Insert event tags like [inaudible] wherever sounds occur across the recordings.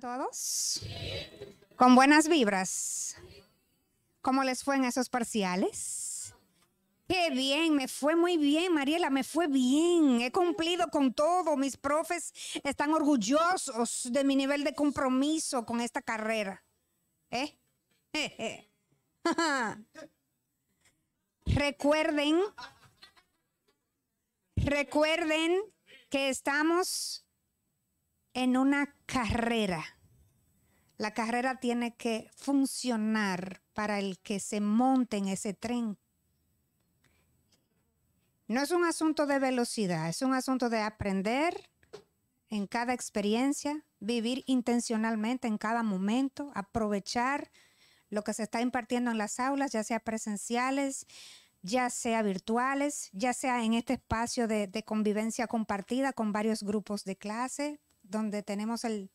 todos? ¿Con buenas vibras? ¿Cómo les fue en esos parciales? Qué bien, me fue muy bien, Mariela, me fue bien. He cumplido con todo. Mis profes están orgullosos de mi nivel de compromiso con esta carrera. ¿Eh? [laughs] recuerden, recuerden que estamos en una carrera. La carrera tiene que funcionar para el que se monte en ese tren. No es un asunto de velocidad, es un asunto de aprender en cada experiencia, vivir intencionalmente en cada momento, aprovechar lo que se está impartiendo en las aulas, ya sea presenciales, ya sea virtuales, ya sea en este espacio de, convivencia compartida con varios grupos de clase, donde tenemos el,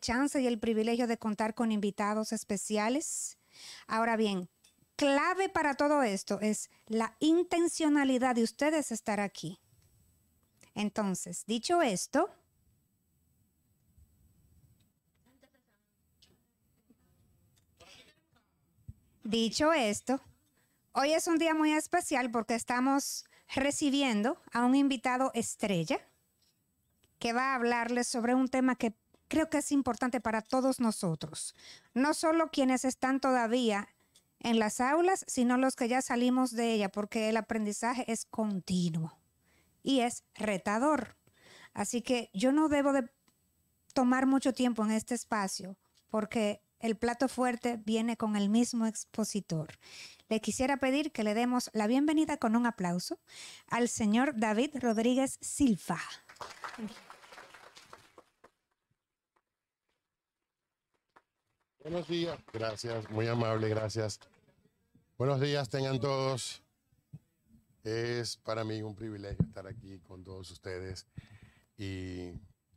chance y el privilegio de contar con invitados especiales. Ahora bien, clave para todo esto es la intencionalidad de ustedes estar aquí. Entonces, dicho esto, dicho esto, hoy es un día muy especial porque estamos recibiendo a un invitado estrella que va a hablarles sobre un tema que creo que es importante para todos nosotros, no solo quienes están todavía en las aulas, sino los que ya salimos de ella, porque el aprendizaje es continuo y es retador. Así que yo no debo de tomar mucho tiempo en este espacio, porque el plato fuerte viene con el mismo expositor. Le quisiera pedir que le demos la bienvenida con un aplauso al señor David Rodríguez Silva. Buenos días. Gracias, muy amable, gracias. Buenos días, tengan todos. Es para mí un privilegio estar aquí con todos ustedes y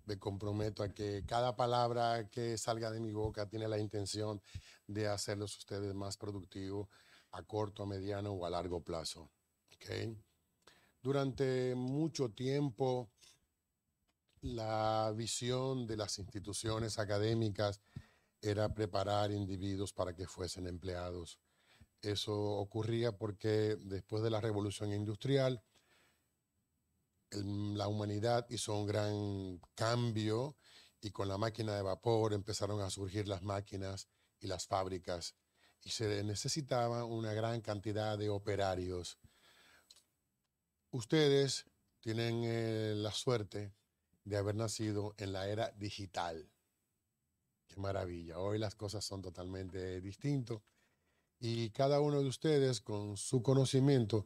me comprometo a que cada palabra que salga de mi boca tiene la intención de hacerlos ustedes más productivos a corto, a mediano o a largo plazo. ¿Okay? Durante mucho tiempo la visión de las instituciones académicas era preparar individuos para que fuesen empleados. Eso ocurría porque después de la revolución industrial, la humanidad hizo un gran cambio y con la máquina de vapor empezaron a surgir las máquinas y las fábricas y se necesitaba una gran cantidad de operarios. Ustedes tienen eh, la suerte de haber nacido en la era digital. Qué maravilla. Hoy las cosas son totalmente distintas y cada uno de ustedes con su conocimiento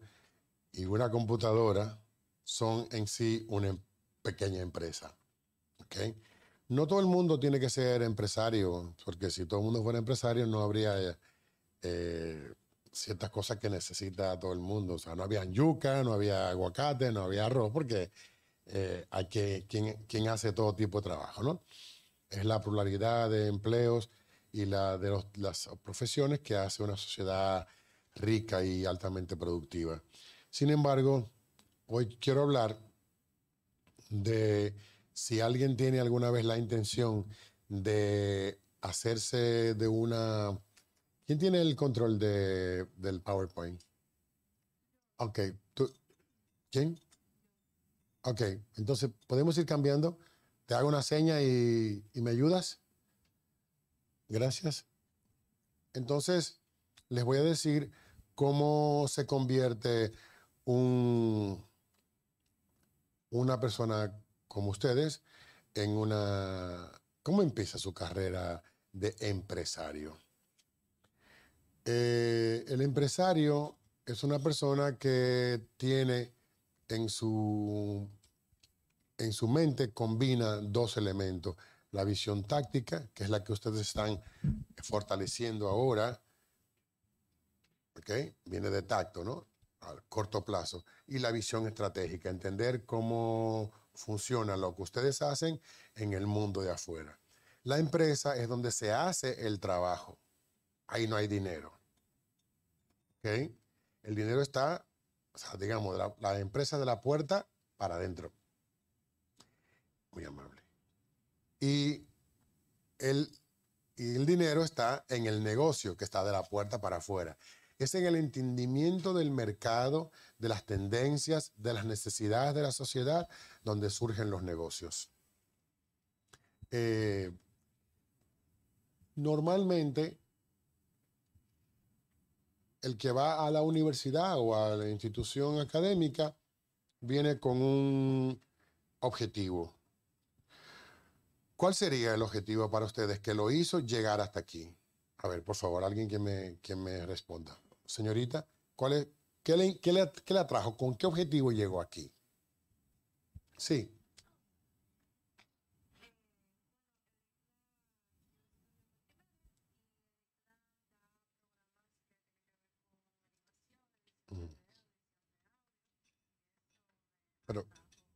y una computadora son en sí una em, pequeña empresa. ¿okay? No todo el mundo tiene que ser empresario, porque si todo el mundo fuera empresario no habría eh, ciertas cosas que necesita todo el mundo. O sea, no había yuca, no había aguacate, no había arroz, porque eh, a que, quien, hace todo tipo de trabajo. ¿no? Es la pluralidad de empleos y la de las profesiones que hace una sociedad rica y altamente productiva. Sin embargo, hoy quiero hablar de si alguien tiene alguna vez la intención de hacerse de una... ¿Quién tiene el control del PowerPoint? Ok, ¿Tú? ¿quién? Ok, entonces podemos ir cambiando. Te hago una seña y, me ayudas. Gracias. Entonces, les voy a decir cómo se convierte un, una persona como ustedes en una... ¿Cómo empieza su carrera de empresario? Eh, el empresario es una persona que tiene en su, en su mente combina dos elementos. La visión táctica, que es la que ustedes están fortaleciendo ahora, ¿ok? Viene de tacto, ¿no? al corto plazo. Y la visión estratégica, entender cómo funciona lo que ustedes hacen en el mundo de afuera. La empresa es donde se hace el trabajo. Ahí no hay dinero. El dinero está o sea, digamos, la, empresa de la puerta para adentro. Muy amable. Y el, dinero está en el negocio que está de la puerta para afuera. Es en el entendimiento del mercado, de las tendencias, de las necesidades de la sociedad, donde surgen los negocios. Eh, normalmente el que va a la universidad o a la institución académica viene con un objetivo. ¿Cuál sería el objetivo para ustedes que lo hizo llegar hasta aquí? A ver, por favor, alguien que me, me responda. Señorita, ¿cuál es, qué, le, qué, le, atrajo? ¿Con qué objetivo llegó aquí? Sí.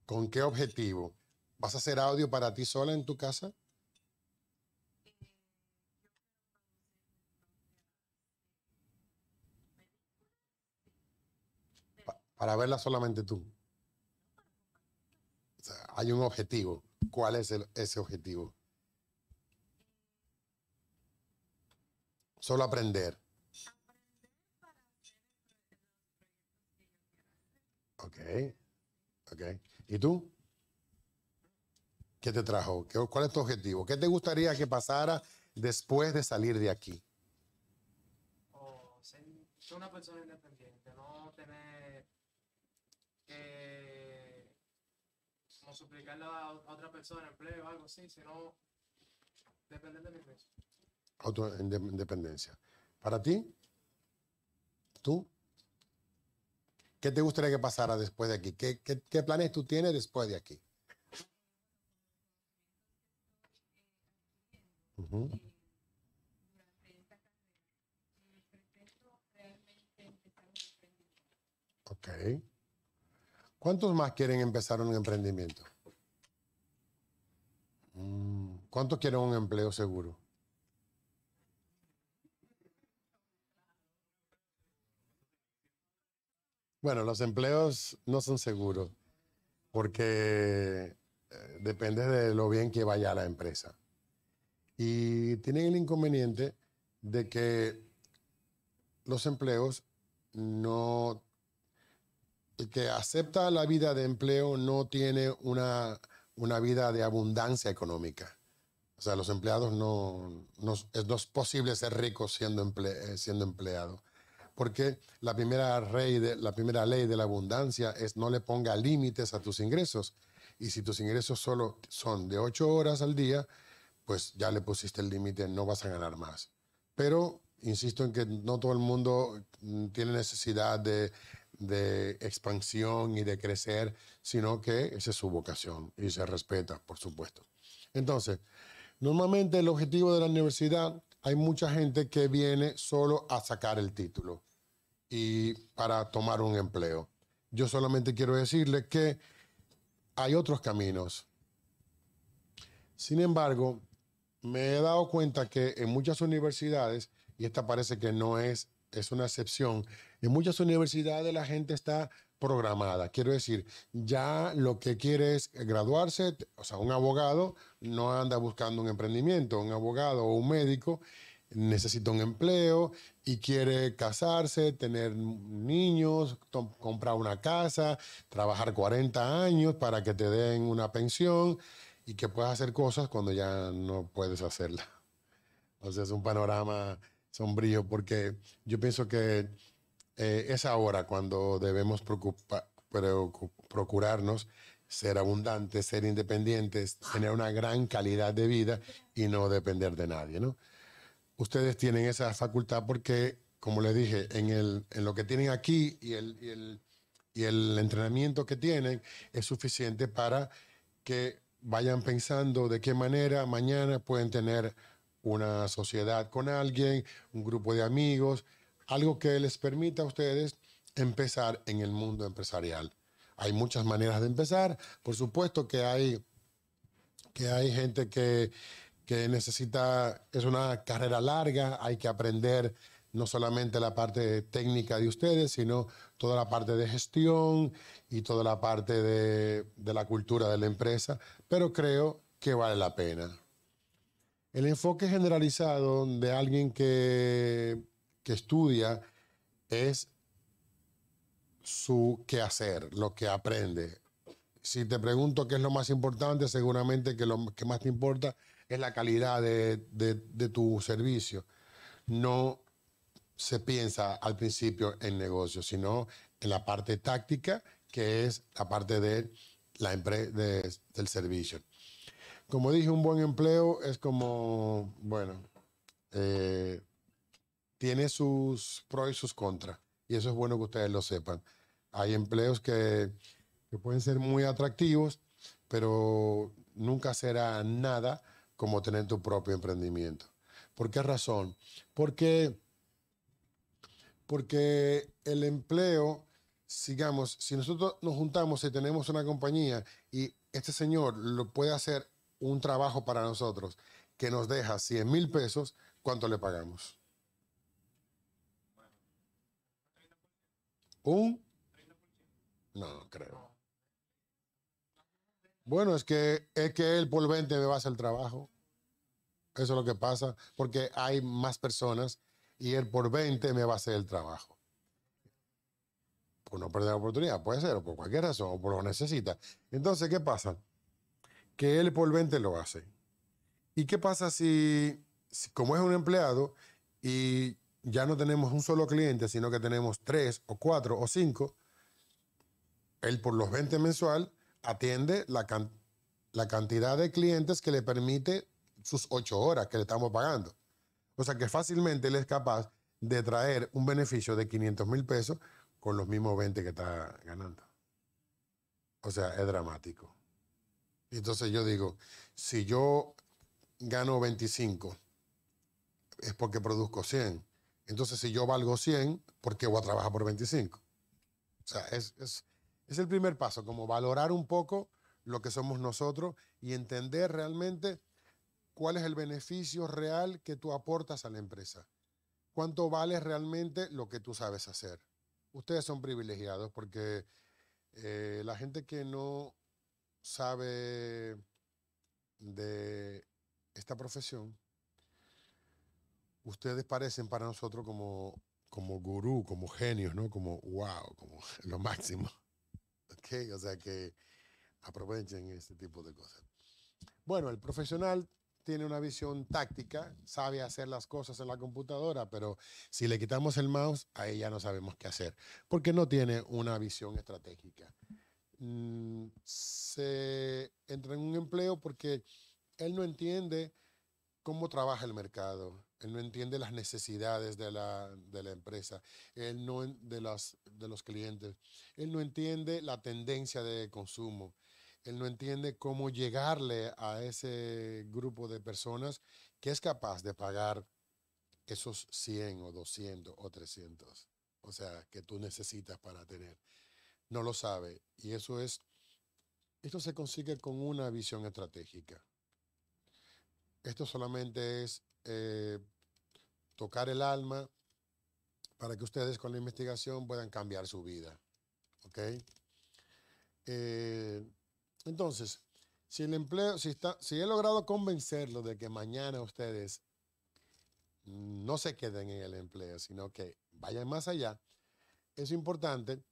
¿Con qué objetivo? ¿Vas a hacer audio para ti sola en tu casa? para verla solamente tú. hay un objetivo. ¿Cuál es ese objetivo? Solo aprender. Ok. Ok. ¿Y tú? ¿Qué te trajo? ¿Cuál es tu objetivo? ¿Qué te gustaría que pasara después de salir de aquí? Oh, ser una persona independiente, no tener que suplicarle a otra persona empleo o algo así, sino depender de mi peso. independencia. ¿Para ti? ¿Tú? ¿Qué te gustaría que pasara después de aquí? ¿Qué, planes tú tienes después de aquí? Ok. ¿Cuántos más quieren empezar un emprendimiento? Mm, ¿Cuántos quieren un empleo seguro? Bueno, los empleos no son seguros porque eh, depende de lo bien que vaya la empresa. Y tienen el inconveniente de que los empleos no... El que acepta la vida de empleo no tiene una, vida de abundancia económica. O sea, los empleados no, no, no es posible ser rico siendo, eh, siendo empleado porque la primera, de, la primera ley de la abundancia es no le ponga límites a tus ingresos. Y si tus ingresos solo son de ocho horas al día, pues ya le pusiste el límite, no vas a ganar más. Pero insisto en que no todo el mundo mm, tiene necesidad de, de, expansión y de crecer, sino que esa es su vocación y se respeta, por supuesto. Entonces, normalmente el objetivo de la universidad hay mucha gente que viene solo a sacar el título y para tomar un empleo. Yo solamente quiero decirle que hay otros caminos. Sin embargo, me he dado cuenta que en muchas universidades, y esta parece que no es, es una excepción, en muchas universidades la gente está programada. Quiero decir, ya lo que quiere es graduarse, o sea, un abogado no anda buscando un emprendimiento, un abogado o un médico necesita un empleo y quiere casarse, tener niños, comprar una casa, trabajar 40 años para que te den una pensión y que puedas hacer cosas cuando ya no puedes hacerlas. [laughs] Entonces es un panorama sombrío porque yo pienso que eh, es ahora cuando debemos procurarnos ser abundantes, ser independientes, tener una gran calidad de vida y no depender de nadie, ¿no? ustedes tienen esa facultad porque, como les dije, en, en lo que tienen aquí y el, y, el, entrenamiento que tienen es suficiente para que vayan pensando de qué manera mañana pueden tener una sociedad con alguien, un grupo de amigos, algo que les permita a ustedes empezar en el mundo empresarial. Hay muchas maneras de empezar. Por supuesto que hay, que hay gente que que necesita, es una carrera larga, hay que aprender no solamente la parte técnica de ustedes, sino toda la parte de gestión y toda la parte de, la cultura de la empresa, pero creo que vale la pena. El enfoque generalizado de alguien que, que estudia es su quehacer, lo que aprende, si te pregunto qué es lo más importante, seguramente que lo que más te importa es la calidad de, de, tu servicio. No se piensa al principio en negocio, sino en la parte táctica, que es la parte de la del servicio. Como dije, un buen empleo es como, bueno, eh, tiene sus pros y sus contras, y eso es bueno que ustedes lo sepan. Hay empleos que que pueden ser muy atractivos, pero nunca será nada como tener tu propio emprendimiento. ¿Por qué razón? Porque, porque el empleo, sigamos, si nosotros nos juntamos y tenemos una compañía y este señor lo puede hacer un trabajo para nosotros que nos deja 100 mil pesos, ¿cuánto le pagamos? Un... No, creo. Bueno, es que, es que él por 20 me va a hacer el trabajo. Eso es lo que pasa, porque hay más personas y él por 20 me va a hacer el trabajo. Por no perder la oportunidad, puede ser, o por cualquier razón, o por lo necesita. Entonces, ¿qué pasa? Que él por 20 lo hace. ¿Y qué pasa si, como es un empleado y ya no tenemos un solo cliente, sino que tenemos tres o cuatro o cinco, él por los 20 mensual atiende la, cantidad de clientes que le permite sus ocho horas que le estamos pagando. O sea que fácilmente él es capaz de traer un beneficio de 500 mil pesos con los mismos 20 que está ganando. O sea, es dramático. Entonces yo digo, si yo gano 25, es porque produzco 100. Entonces si yo valgo 100, ¿por qué voy a trabajar por 25? O sea, es es el primer paso, como valorar un poco lo que somos nosotros y entender realmente cuál es el beneficio real que tú aportas a la empresa. ¿Cuánto vale realmente lo que tú sabes hacer? Ustedes son privilegiados porque eh, la gente que no sabe de esta profesión, ustedes parecen para nosotros como, como gurú, como genios, ¿no? Como wow, como [laughs] lo máximo. O sea que aprovechen este tipo de cosas. Bueno, el profesional tiene una visión táctica, sabe hacer las cosas en la computadora, pero si le quitamos el mouse, ahí ya no sabemos qué hacer, porque no tiene una visión estratégica. Mm, se entra en un empleo porque él no entiende cómo trabaja el mercado, él no entiende las necesidades de la, empresa, él no, de, las, de los clientes. Él no entiende la tendencia de consumo. Él no entiende cómo llegarle a ese grupo de personas que es capaz de pagar esos 100 o 200 o 300, o sea, que tú necesitas para tener. No lo sabe. Y eso es, esto se consigue con una visión estratégica. Esto solamente es eh, tocar el alma para que ustedes con la investigación puedan cambiar su vida. ¿Ok? Eh, entonces, si el empleo, si, está, si he logrado convencerlo de que mañana ustedes no se queden en el empleo, sino que vayan más allá, es importante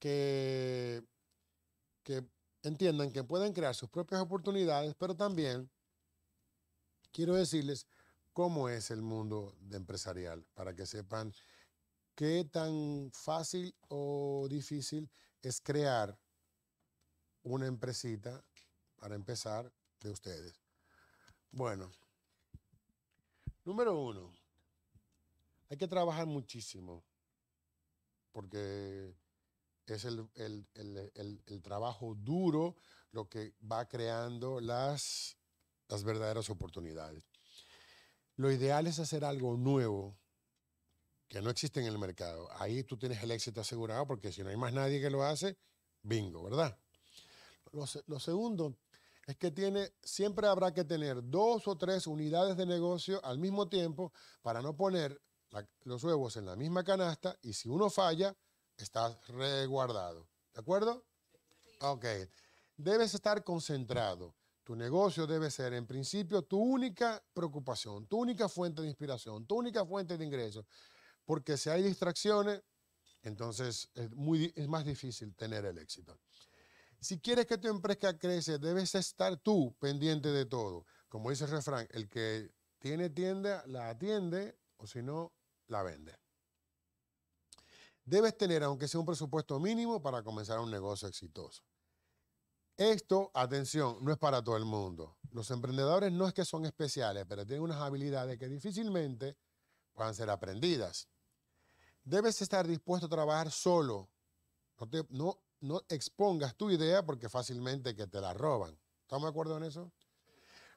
que, que entiendan que pueden crear sus propias oportunidades, pero también quiero decirles cómo es el mundo de empresarial, para que sepan qué tan fácil o difícil es crear una empresita, para empezar, de ustedes. Bueno, número uno, hay que trabajar muchísimo, porque es el, trabajo duro lo que va creando las, las verdaderas oportunidades. Lo ideal es hacer algo nuevo que no existe en el mercado. Ahí tú tienes el éxito asegurado porque si no hay más nadie que lo hace, bingo, ¿verdad? Lo, segundo es que tiene, siempre habrá que tener dos o tres unidades de negocio al mismo tiempo para no poner los huevos en la misma canasta y si uno falla, estás reguardado. ¿De acuerdo? Ok. Debes estar concentrado. Tu negocio debe ser, en principio, tu única preocupación, tu única fuente de inspiración, tu única fuente de ingresos. Porque si hay distracciones, entonces es, muy, es más difícil tener el éxito. Si quieres que tu empresa crece, debes estar tú pendiente de todo. Como dice el refrán, el que tiene tienda, la atiende o si no, la vende. Debes tener, aunque sea un presupuesto mínimo, para comenzar un negocio exitoso. Esto, atención, no es para todo el mundo. Los emprendedores no es que son especiales, pero tienen unas habilidades que difícilmente puedan ser aprendidas. Debes estar dispuesto a trabajar solo. No, expongas tu idea porque fácilmente que te la roban. ¿Estamos de acuerdo en eso?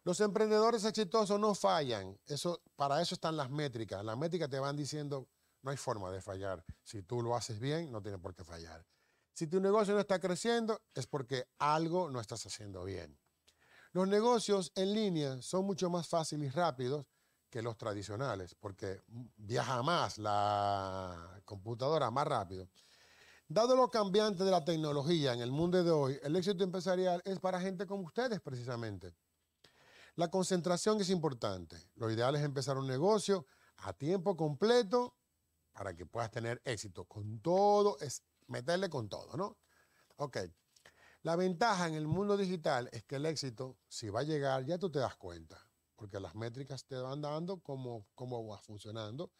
Los emprendedores exitosos no fallan. Eso, para eso están las métricas. Las métricas te van diciendo, no hay forma de fallar. Si tú lo haces bien, no tiene por qué fallar. Si tu negocio no está creciendo, es porque algo no estás haciendo bien. Los negocios en línea son mucho más fáciles y rápidos que los tradicionales, porque viaja más la computadora más rápido. Dado lo cambiante de la tecnología en el mundo de hoy, el éxito empresarial es para gente como ustedes precisamente. La concentración es importante. Lo ideal es empezar un negocio a tiempo completo para que puedas tener éxito. Con todo meterle con todo, ¿no? Ok. La ventaja en el mundo digital es que el éxito, si va a llegar, ya tú te das cuenta, porque las métricas te van dando cómo, cómo va funcionando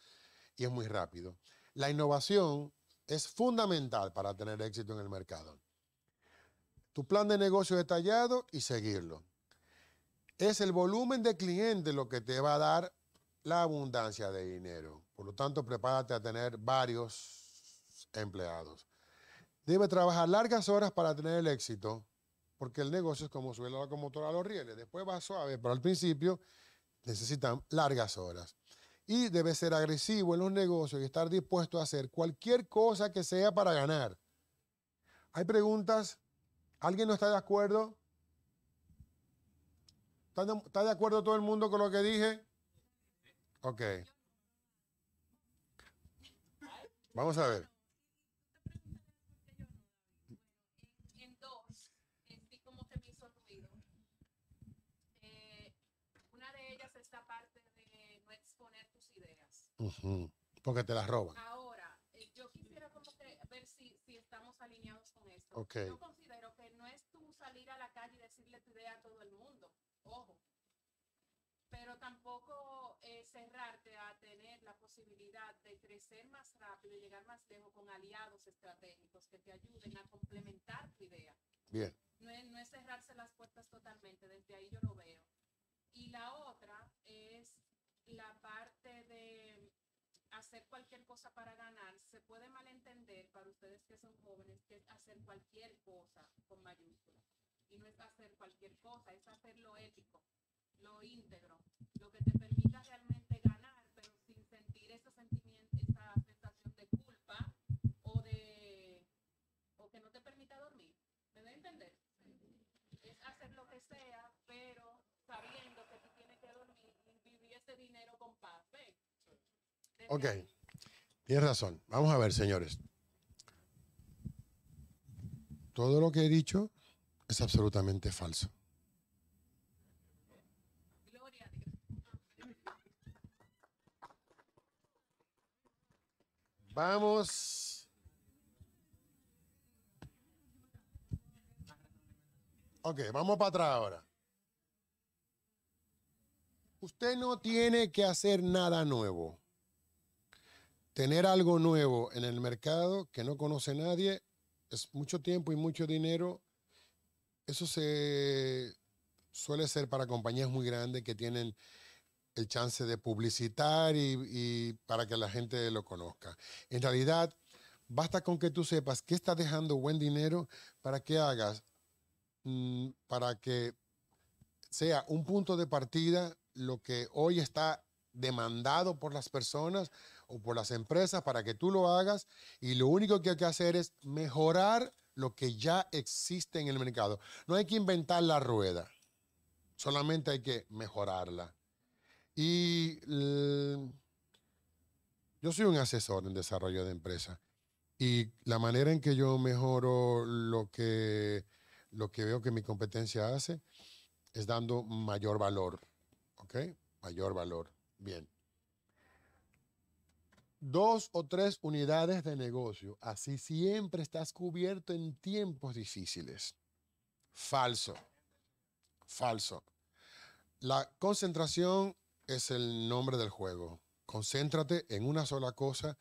y es muy rápido. La innovación es fundamental para tener éxito en el mercado. Tu plan de negocio detallado y seguirlo. Es el volumen de clientes lo que te va a dar la abundancia de dinero. Por lo tanto, prepárate a tener varios empleados. Debe trabajar largas horas para tener el éxito, porque el negocio es como subir la locomotora a los rieles. Después va suave, pero al principio necesitan largas horas. Y debe ser agresivo en los negocios y estar dispuesto a hacer cualquier cosa que sea para ganar. Hay preguntas. ¿Alguien no está de acuerdo? ¿Está de acuerdo todo el mundo con lo que dije? Ok. Vamos a ver. Porque te las roban. Ahora, eh, yo quisiera ver si, estamos alineados con esto. Yo considero que no es tú salir a la calle y decirle tu idea a todo el mundo. Ojo. Pero tampoco eh, cerrarte a tener la posibilidad de crecer más rápido y llegar más lejos con aliados estratégicos que te ayuden a complementar tu idea. Bien. No es, no es cerrarse las puertas totalmente, desde ahí yo lo veo. Y la otra es la parte de hacer cualquier cosa para ganar, se puede malentender para ustedes que son jóvenes que es hacer cualquier cosa con mayúsculas. Y no es hacer cualquier cosa, es hacer lo ético, lo íntegro, lo que te permita realmente ganar, pero sin sentir ese sentimiento, esa sensación de culpa o de que no te permita dormir. ¿Me da entender? Es hacer lo que sea, pero sabiendo que tú tienes que dormir y vivir ese dinero con paz. Ok, tienes razón. Vamos a ver, señores. Todo lo que he dicho es absolutamente falso. Vamos. Ok, vamos para atrás ahora. Usted no tiene que hacer nada nuevo tener algo nuevo en el mercado que no conoce nadie es mucho tiempo y mucho dinero. Eso se suele ser para compañías muy grandes que tienen el chance de publicitar y, para que la gente lo conozca. En realidad, basta con que tú sepas qué estás dejando buen dinero para que hagas, mm, para que sea un punto de partida lo que hoy está demandado por las personas o por las empresas para que tú lo hagas y lo único que hay que hacer es mejorar lo que ya existe en el mercado. No hay que inventar la rueda, solamente hay que mejorarla. Y yo soy un asesor en desarrollo de empresa y la manera en que yo mejoro lo que, lo que veo que mi competencia hace es dando mayor valor, ¿ok? Mayor valor. Bien dos o tres unidades de negocio. Así siempre estás cubierto en tiempos difíciles. Falso. Falso. La concentración es el nombre del juego. Concéntrate en una sola cosa.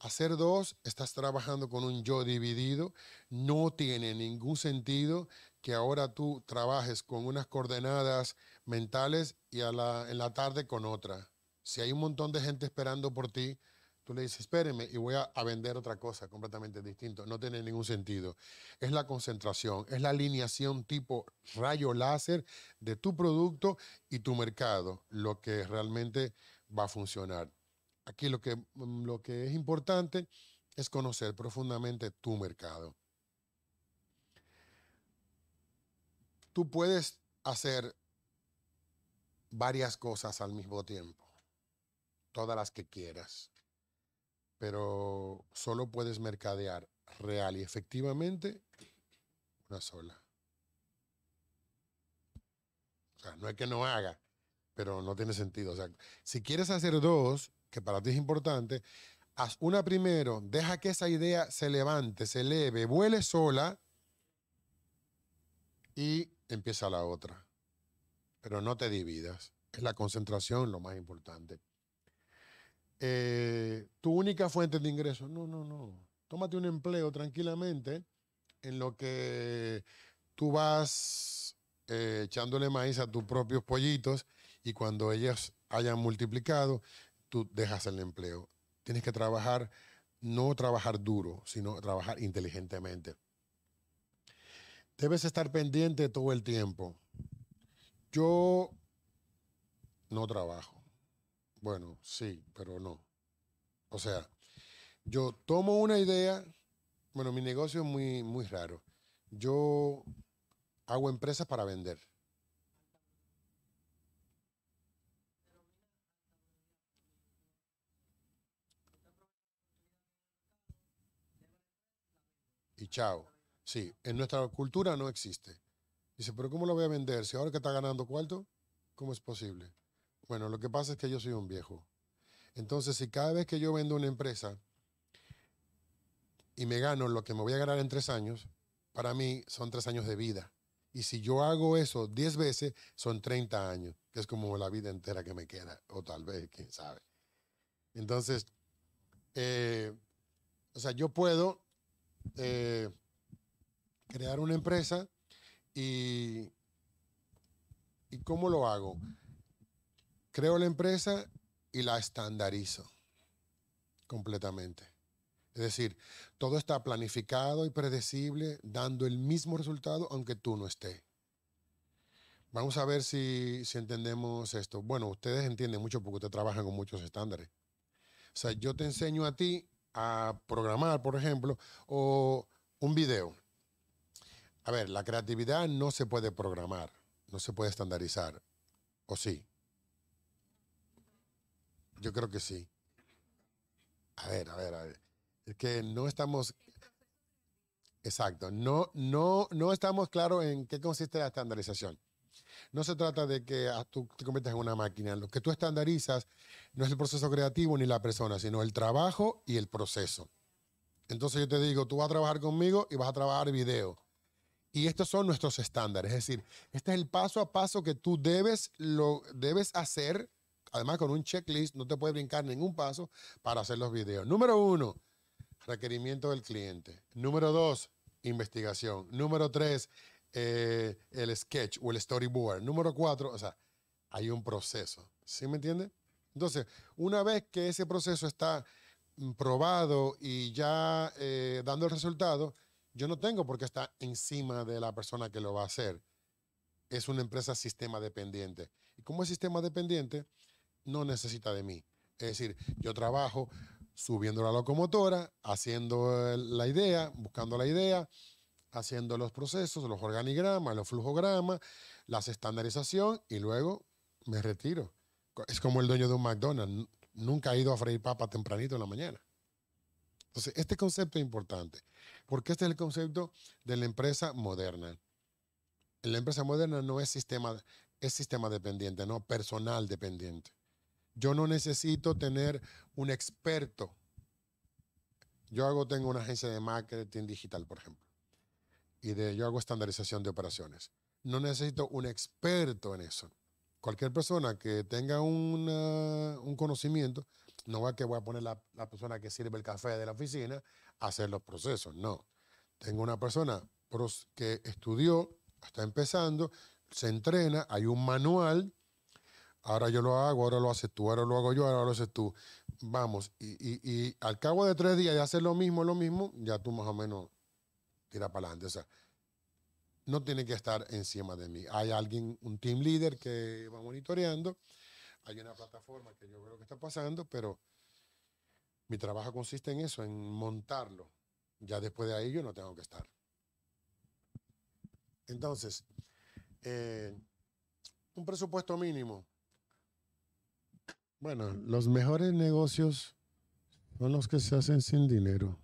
Hacer dos, estás trabajando con un yo dividido. No tiene ningún sentido que ahora tú trabajes con unas coordenadas mentales y en la tarde con otra. Si hay un montón de gente esperando por ti, Tú le dices, espéreme, y voy a, vender otra cosa completamente distinto. No tiene ningún sentido. Es la concentración, es la alineación tipo rayo láser de tu producto y tu mercado, lo que realmente va a funcionar. Aquí lo que, mm, lo que es importante es conocer profundamente tu mercado. Tú puedes hacer varias cosas al mismo tiempo, todas las que quieras pero solo puedes mercadear real y efectivamente una sola. O sea, no es que no haga, pero no tiene sentido. O sea, si quieres hacer dos, que para ti es importante, haz una primero, deja que esa idea se levante, se eleve, vuele sola y empieza la otra. Pero no te dividas. Es la concentración lo más importante. Eh, tu única fuente de ingreso No, no, no. Tómate un empleo tranquilamente en lo que tú vas eh, echándole maíz a tus propios pollitos y cuando ellos hayan multiplicado, tú dejas el empleo. Tienes que trabajar, no trabajar duro, sino trabajar inteligentemente. Debes estar pendiente todo el tiempo. Yo no trabajo bueno, sí, pero no. O sea, yo tomo una idea, bueno, mi negocio es muy, muy raro. Yo hago empresas para vender. Y chao. Sí, en nuestra cultura no existe. Dice, pero ¿cómo lo voy a vender? Si ahora que está ganando cuarto, ¿cómo es posible? Bueno, lo que pasa es que yo soy un viejo. Entonces, si cada vez que yo vendo una empresa y me gano lo que me voy a ganar en tres años, para mí son tres años de vida. Y si yo hago eso diez veces, son 30 años, que es como la vida entera que me queda, o tal vez, quién sabe. Entonces, eh, o sea, yo puedo eh, crear una empresa y, ¿y cómo lo hago? creo la empresa y la estandarizo completamente. Es decir, todo está planificado y predecible, dando el mismo resultado aunque tú no estés. Vamos a ver si, entendemos esto. Bueno, ustedes entienden mucho porque ustedes trabajan con muchos estándares. O sea, yo te enseño a ti a programar, por ejemplo, o un video. A ver, la creatividad no se puede programar, no se puede estandarizar, ¿o sí? Yo creo que sí. A ver, a ver, a ver. Es que no estamos... Exacto, no, no, no estamos claros en qué consiste la estandarización. No se trata de que ah, tú te conviertas en una máquina. Lo que tú estandarizas no es el proceso creativo ni la persona, sino el trabajo y el proceso. Entonces yo te digo, tú vas a trabajar conmigo y vas a trabajar video. Y estos son nuestros estándares. Es decir, este es el paso a paso que tú debes, lo, debes hacer además con un checklist, no te puedes brincar ningún paso para hacer los videos. Número uno, requerimiento del cliente. Número dos, investigación. Número tres, eh, el sketch o el storyboard. Número cuatro, o sea, hay un proceso. ¿Sí me entiende? Entonces, una vez que ese proceso está mm, probado y ya eh, dando el resultado, yo no tengo por qué estar encima de la persona que lo va a hacer. Es una empresa sistema dependiente. Y como es sistema dependiente, no necesita de mí. Es decir, yo trabajo subiendo la locomotora, haciendo eh, la idea, buscando la idea, haciendo los procesos, los organigramas, los flujogramas, las estandarización y luego me retiro. Es como el dueño de un McDonald's, nunca ha ido a freír papa tempranito en la mañana. Entonces, este concepto es importante, porque este es el concepto de la empresa moderna. la empresa moderna no es sistema, es sistema dependiente, no personal dependiente. Yo no necesito tener un experto. Yo hago, tengo una agencia de marketing digital, por ejemplo, y de, yo hago estandarización de operaciones. No necesito un experto en eso. Cualquier persona que tenga un conocimiento, no va que voy a poner la, la persona que sirve el café de la oficina a hacer los procesos, no. Tengo una persona que estudió, está empezando, se entrena, hay un manual ahora yo lo hago, ahora lo haces tú, ahora lo hago yo, ahora lo haces tú. Vamos, y, y, y al cabo de tres días de hacer lo mismo, lo mismo, ya tú más o menos tira para adelante. O sea, no tiene que estar encima de mí. Hay alguien, un team leader que va monitoreando, hay una plataforma que yo veo que está pasando, pero mi trabajo consiste en eso, en montarlo. Ya después de ahí yo no tengo que estar. Entonces, eh, un presupuesto mínimo, bueno, los mejores negocios son los que se hacen sin dinero.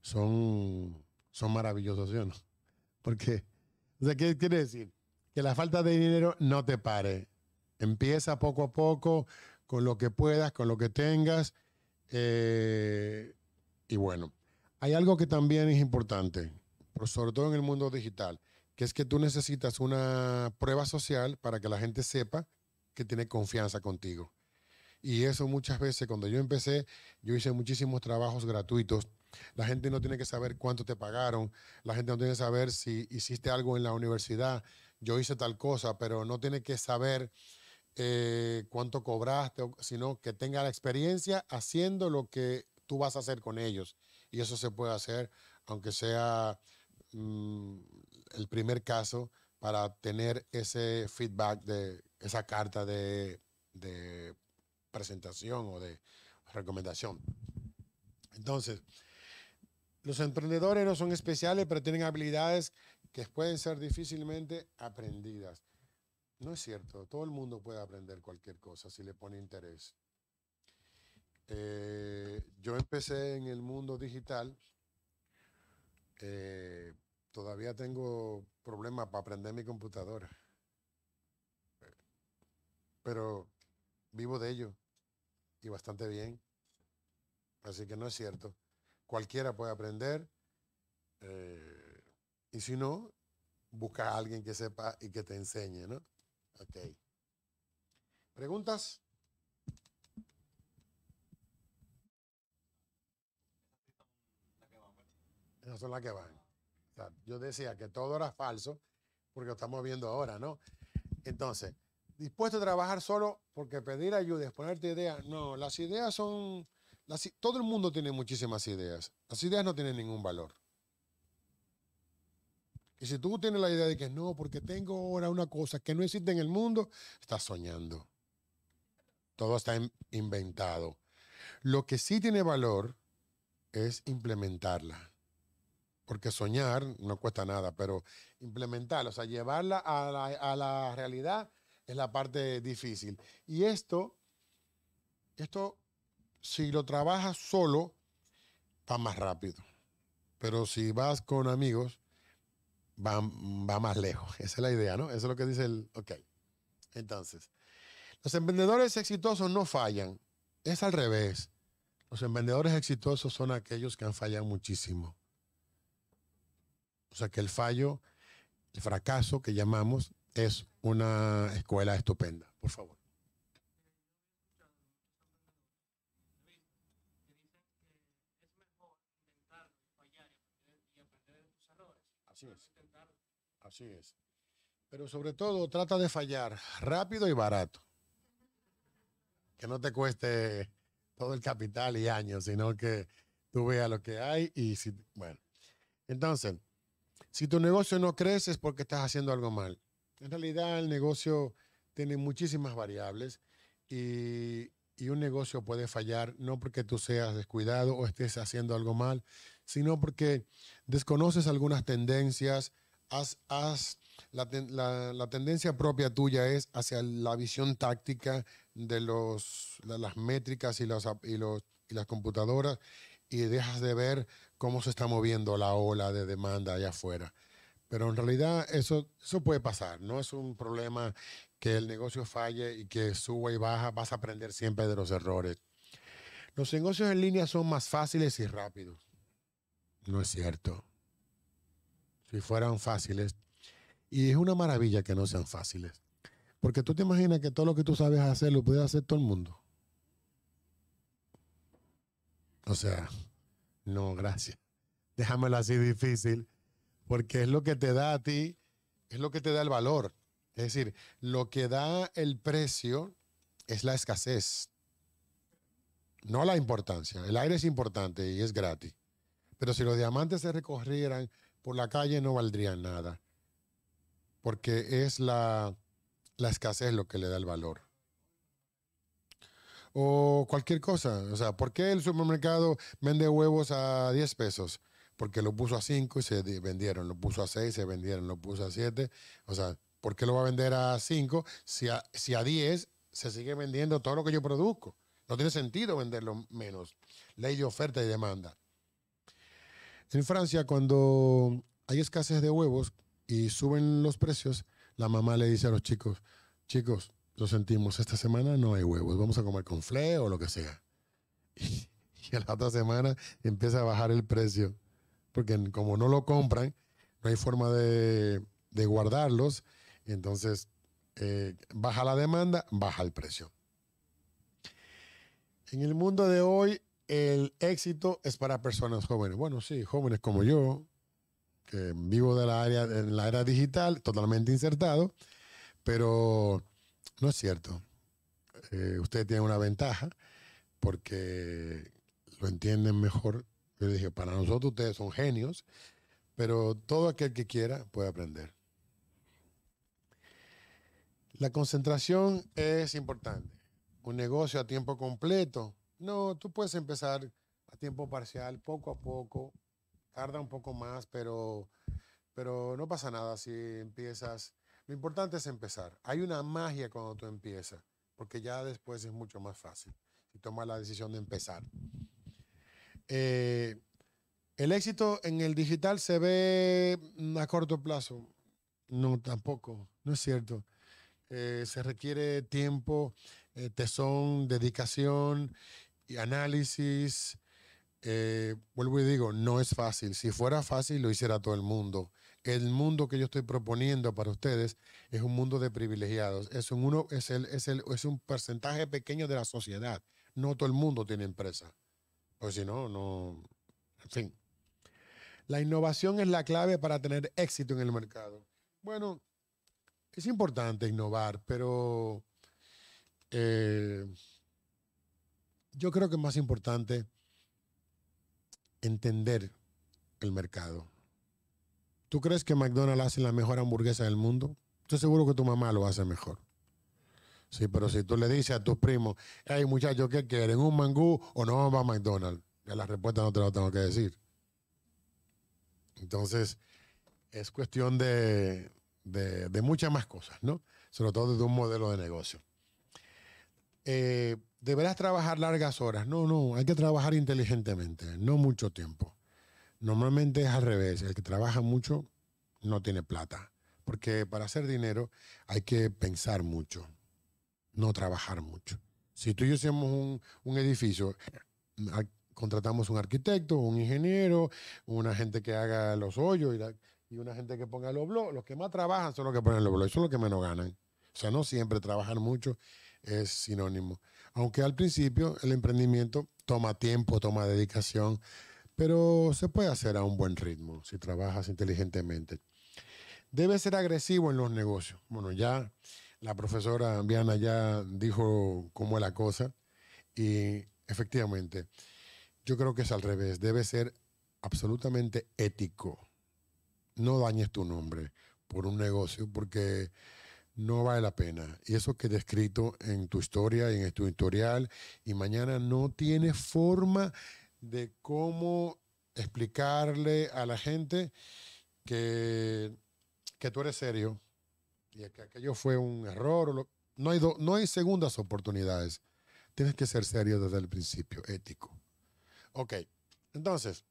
Son, maravillosos, ¿sí o no? Porque, o sea, ¿qué quiere decir? Que la falta de dinero no te pare. Empieza poco a poco, con lo que puedas, con lo que tengas. Eh, y bueno, hay algo que también es importante, sobre todo en el mundo digital que es que tú necesitas una prueba social para que la gente sepa que tiene confianza contigo. Y eso muchas veces, cuando yo empecé, yo hice muchísimos trabajos gratuitos. La gente no tiene que saber cuánto te pagaron, la gente no tiene que saber si hiciste algo en la universidad, yo hice tal cosa, pero no tiene que saber eh, cuánto cobraste, sino que tenga la experiencia haciendo lo que tú vas a hacer con ellos. Y eso se puede hacer, aunque sea mm, el primer caso para tener ese feedback de esa carta de, presentación o de recomendación. Entonces, los emprendedores no son especiales, pero tienen habilidades que pueden ser difícilmente aprendidas. No es cierto, todo el mundo puede aprender cualquier cosa si le pone interés. Eh, yo empecé en el mundo digital eh, todavía tengo problemas para aprender mi computadora. Pero vivo de ello y bastante bien. Así que no es cierto. Cualquiera puede aprender. Eh, y si no, busca a alguien que sepa y que te enseñe, ¿no? Ok. ¿Preguntas? Esas son las que van yo decía que todo era falso porque lo estamos viendo ahora, ¿no? Entonces, dispuesto a trabajar solo porque pedir ayuda, exponerte ideas, no, las ideas son... todo el mundo tiene muchísimas ideas. Las ideas no tienen ningún valor. Y si tú tienes la idea de que no, porque tengo ahora una cosa que no existe en el mundo, estás soñando. Todo está inventado. Lo que sí tiene valor es implementarla porque soñar no cuesta nada, pero implementarlo, o sea, llevarla a la, realidad es la parte difícil. Y esto, esto, si lo trabajas solo, va más rápido. Pero si vas con amigos, va, va más lejos. [laughs] Esa es la idea, ¿no? Eso es lo que dice el... Ok. Entonces, los emprendedores exitosos no fallan. Es al revés. Los emprendedores exitosos son aquellos que han fallado muchísimo o sea que el fallo, el fracaso que llamamos, es una escuela estupenda. Por favor. Así es. Así es. Pero sobre todo trata de fallar rápido y barato. Que no te cueste todo el capital y años, sino que tú veas lo que hay y si, bueno. Entonces, si tu negocio no crece es porque estás haciendo algo mal. En realidad el negocio tiene muchísimas variables y, un negocio puede fallar no porque tú seas descuidado o estés haciendo algo mal, sino porque desconoces algunas tendencias, la, tendencia propia tuya es hacia la visión táctica de, los, las métricas y, los, y, y las computadoras y dejas de ver cómo se está moviendo la ola de demanda allá afuera. Pero en realidad eso, eso puede pasar, no es un problema que el negocio falle y que suba y baja, vas a aprender siempre de los errores. Los negocios en línea son más fáciles y rápidos. No es cierto. Si fueran fáciles, y es una maravilla que no sean fáciles. Porque tú te imaginas que todo lo que tú sabes hacer lo puede hacer todo el mundo. O sea, no, gracias. Déjamelo así difícil, porque es lo que te da a ti, es lo que te da el valor. Es decir, lo que da el precio es la escasez, no la importancia. El aire es importante y es gratis. Pero si los diamantes se recorrieran por la calle no valdrían nada, porque es la, la escasez lo que le da el valor o cualquier cosa. O sea, ¿por qué el supermercado vende huevos a 10 pesos? Porque lo puso a 5 y se vendieron, lo puso a 6 se vendieron, lo puso a 7. O sea, ¿por qué lo va a vender a 5 si a, si a 10 se sigue vendiendo todo lo que yo produzco? No tiene sentido venderlo menos. Ley de oferta y demanda. En Francia, cuando hay escasez de huevos y suben los precios, la mamá le dice a los chicos, chicos, sentimos, esta semana no hay huevos, vamos a comer con fle o lo que sea. [laughs] Y, la otra semana empieza a bajar el precio, porque como no lo compran, no hay forma de, de guardarlos, entonces eh, baja la demanda, baja el precio. En el mundo de hoy, el éxito es para personas jóvenes. Bueno, sí, jóvenes como yo, que vivo de la área, en la era digital, totalmente insertado, pero no es cierto. Eh, ustedes tienen una ventaja porque lo entienden mejor. Yo les dije, para nosotros ustedes son genios, pero todo aquel que quiera puede aprender. La concentración es importante. Un negocio a tiempo completo, no, tú puedes empezar a tiempo parcial, poco a poco, tarda un poco más, pero, pero no pasa nada si empiezas lo importante es empezar. Hay una magia cuando tú empiezas, porque ya después es mucho más fácil si tomas la decisión de empezar. Eh, el éxito en el digital se ve mm, a corto plazo. No, tampoco, no es cierto. Eh, se requiere tiempo, eh, tesón, dedicación y análisis. vuelvo y digo, no es fácil. Si fuera fácil, lo hiciera todo el mundo el mundo que yo estoy proponiendo para ustedes es un mundo de privilegiados. Es un, uno, es el, es el, es un porcentaje pequeño de la sociedad. No todo el mundo tiene empresa. O si no, no. En fin. La innovación es la clave para tener éxito en el mercado. Bueno, es importante innovar, pero eh, yo creo que es más importante entender el mercado ¿Tú crees que McDonald's hace la mejor hamburguesa del mundo? Estoy seguro que tu mamá lo hace mejor. Sí, pero si tú le dices a tus primos, hay muchachos, que quieren? ¿Un mangú o no vamos a McDonald's? la respuesta no te la tengo que decir. Entonces, es cuestión de, muchas más cosas, ¿no? Sobre todo de un modelo de negocio. Eh, ¿Deberás trabajar largas horas? No, no, hay que trabajar inteligentemente, no mucho tiempo. Normalmente es al revés, el que trabaja mucho no tiene plata, porque para hacer dinero hay que pensar mucho, no trabajar mucho. Si tú y yo hacemos un, edificio, contratamos un arquitecto, un ingeniero, una gente que haga los hoyos y, una gente que ponga los blogs. Los que más trabajan son los que ponen los blogs, son los que menos ganan. O sea, no siempre trabajar mucho es sinónimo. Aunque al principio el emprendimiento toma tiempo, toma dedicación, pero se puede hacer a un buen ritmo si trabajas inteligentemente. Debe ser agresivo en los negocios. Bueno, ya la profesora Viana ya dijo cómo es la cosa y efectivamente, yo creo que es al revés. Debe ser absolutamente ético. No dañes tu nombre por un negocio porque no vale la pena. Y eso que descrito en tu historia, y en tu historial, y mañana no tiene forma de cómo explicarle a la gente que, que tú eres serio y que aquello fue un error. no, hay no hay segundas oportunidades. Tienes que ser serio desde el principio, ético. Ok, entonces,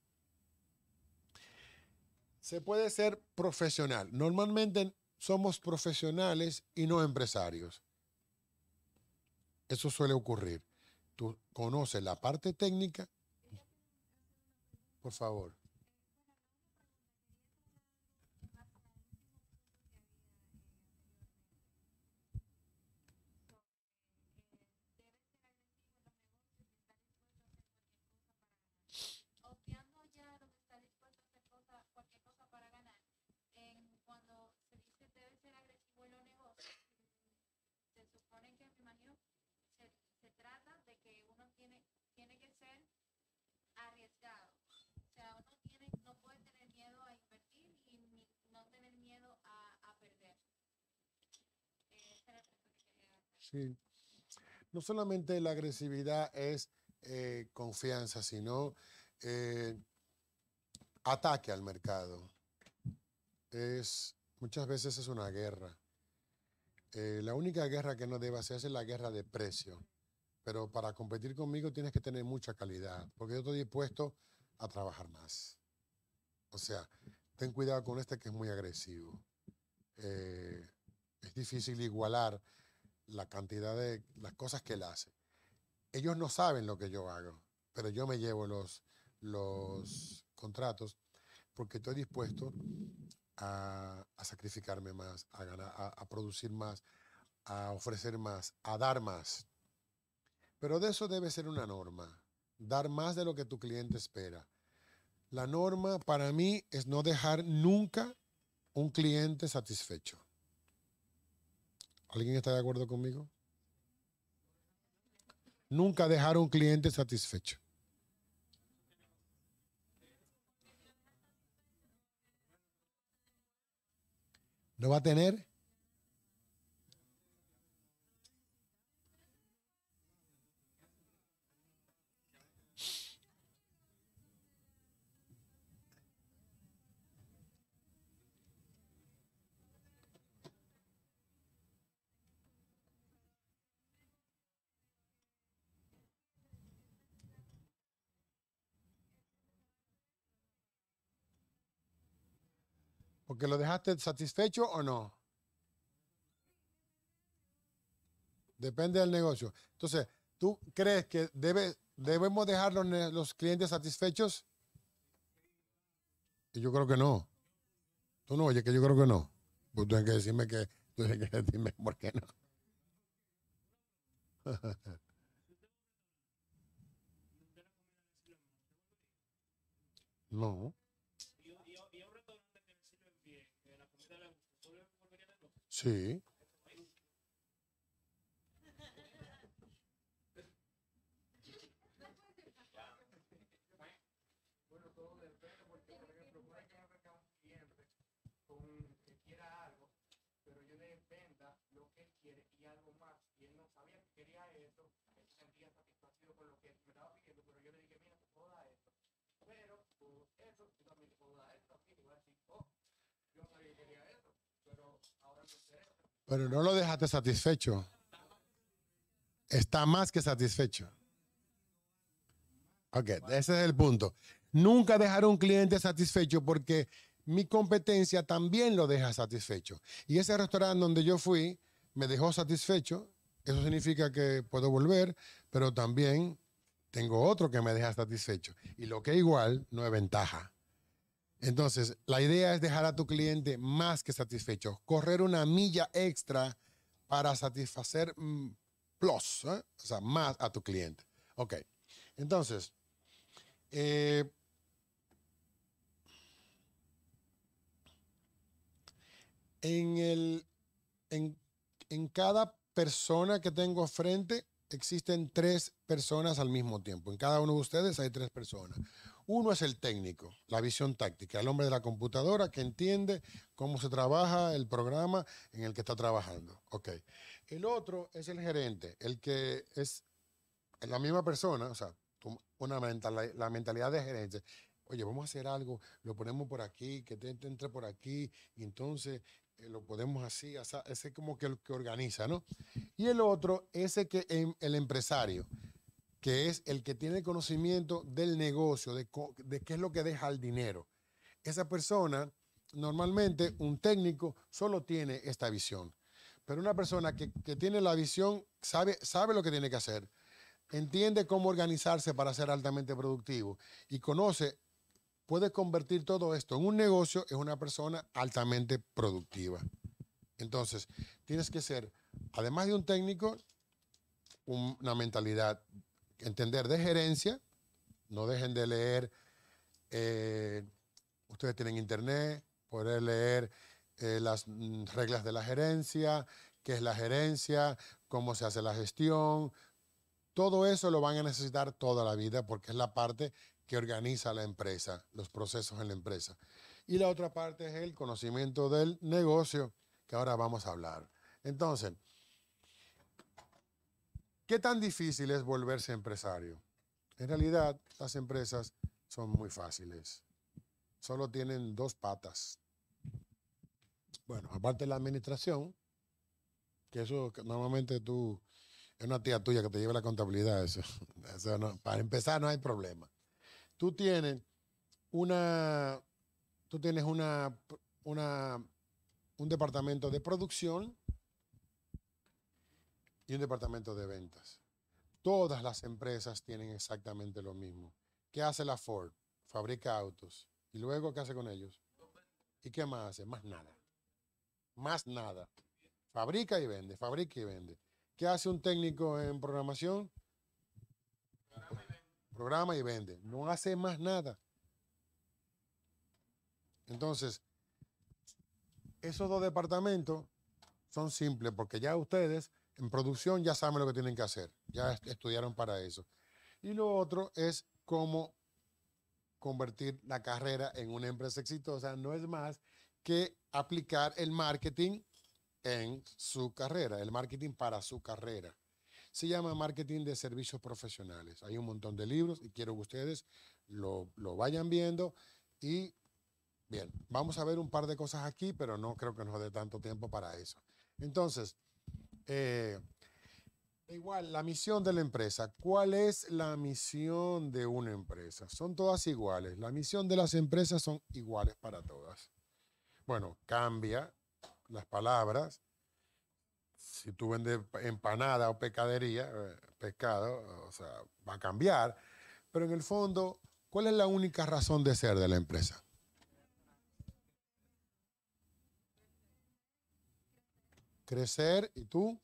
se puede ser profesional. Normalmente somos profesionales y no empresarios. Eso suele ocurrir. Tú conoces la parte técnica por favor. No solamente la agresividad es eh, confianza, sino eh, ataque al mercado. Es, muchas veces es una guerra. Eh, la única guerra que no debe hacerse es la guerra de precio. Pero para competir conmigo tienes que tener mucha calidad, porque yo estoy dispuesto a trabajar más. O sea, ten cuidado con este que es muy agresivo. es difícil igualar la cantidad de las cosas que él hace. Ellos no saben lo que yo hago, pero yo me llevo los, los contratos porque estoy dispuesto a, sacrificarme más, a producir más, a ofrecer más, a dar más. Pero de eso debe ser una norma, dar más de lo que tu cliente espera. La norma para mí es no dejar nunca un cliente satisfecho. ¿Alguien está de acuerdo conmigo? Nunca dejar un cliente satisfecho. No va a tener ¿Que lo dejaste satisfecho o no? Depende del negocio. Entonces, ¿tú crees que debe, debemos dejar los, clientes satisfechos? Y yo creo que no. Tú no oye que yo creo que no. Pues tienes que decirme que, tú tienes que decirme [laughs] por qué no. [laughs] no. Sí. Pero no lo dejaste satisfecho. Está más que satisfecho. Ok, ese es el punto. Nunca dejar a un cliente satisfecho porque mi competencia también lo deja satisfecho. Y ese restaurante donde yo fui me dejó satisfecho. Eso significa que puedo volver, pero también tengo otro que me deja satisfecho. Y lo que igual no es ventaja. Entonces, la idea es dejar a tu cliente más que satisfecho, correr una milla extra para satisfacer mm, plus, ¿eh? o sea, más a tu cliente. Ok, entonces, eh, en cada persona que tengo frente, existen tres personas al mismo tiempo. En cada uno de ustedes hay tres personas. Uno es el técnico, la visión táctica, el hombre de la computadora que entiende cómo se trabaja el programa en el que está trabajando. El otro es el gerente, el que es la misma persona, o sea, una la mentalidad de gerente. Oye, vamos a hacer algo, lo ponemos por aquí, que te, entre por aquí, y entonces eh, lo podemos así, Ese es como que el que organiza, ¿no? Y el otro, ese que em, el empresario, que es el que tiene el conocimiento del negocio, de, qué es lo que deja el dinero. Esa persona, normalmente un técnico, solo tiene esta visión. Pero una persona que, tiene la visión sabe, sabe lo que tiene que hacer, entiende cómo organizarse para ser altamente productivo y conoce, puede convertir todo esto en un negocio, es una persona altamente productiva. Entonces, tienes que ser, además de un técnico, una mentalidad entender de gerencia. No dejen de leer. Eh, ustedes tienen internet, poder leer eh, las mm, reglas de la gerencia, qué es la gerencia, cómo se hace la gestión. Todo eso lo van a necesitar toda la vida porque es la parte que organiza la empresa, los procesos en la empresa. Y la otra parte es el conocimiento del negocio, que ahora vamos a hablar. Entonces, ¿Qué tan difícil es volverse empresario? En realidad, las empresas son muy fáciles. Solo tienen dos patas. Bueno, aparte de la administración, que eso normalmente tú, es una tía tuya que te lleva la contabilidad, eso. [laughs] para empezar no hay problema. Tú tienes una, tú tienes una, una, un departamento de producción y un departamento de ventas. Todas las empresas tienen exactamente lo mismo. ¿Qué hace la Ford? Fabrica autos. ¿Y luego qué hace con ellos? ¿Y qué más hace? Más nada. Más nada. Fabrica y vende, fabrica y vende. ¿Qué hace un técnico en programación? Programa y vende. Programa y vende. No hace más nada. Entonces, esos dos departamentos son simples porque ya ustedes en producción ya saben lo que tienen que hacer, ya estudiaron para eso. Y lo otro es cómo convertir la carrera en una empresa exitosa, no es más que aplicar el marketing en su carrera, el marketing para su carrera. Se llama marketing de servicios profesionales. Hay un montón de libros y quiero que ustedes lo, lo vayan viendo y Bien, vamos a ver un par de cosas aquí, pero no creo que nos dé tanto tiempo para eso. Entonces, eh, igual, la misión de la empresa. ¿Cuál es la misión de una empresa? Son todas iguales. La misión de las empresas son iguales para todas. Bueno, cambia las palabras. Si tú vendes empanada o pecadería eh, pescado, o sea, va a cambiar. Pero en el fondo, ¿cuál es la única razón de ser de la empresa? Crecer, ¿y tú?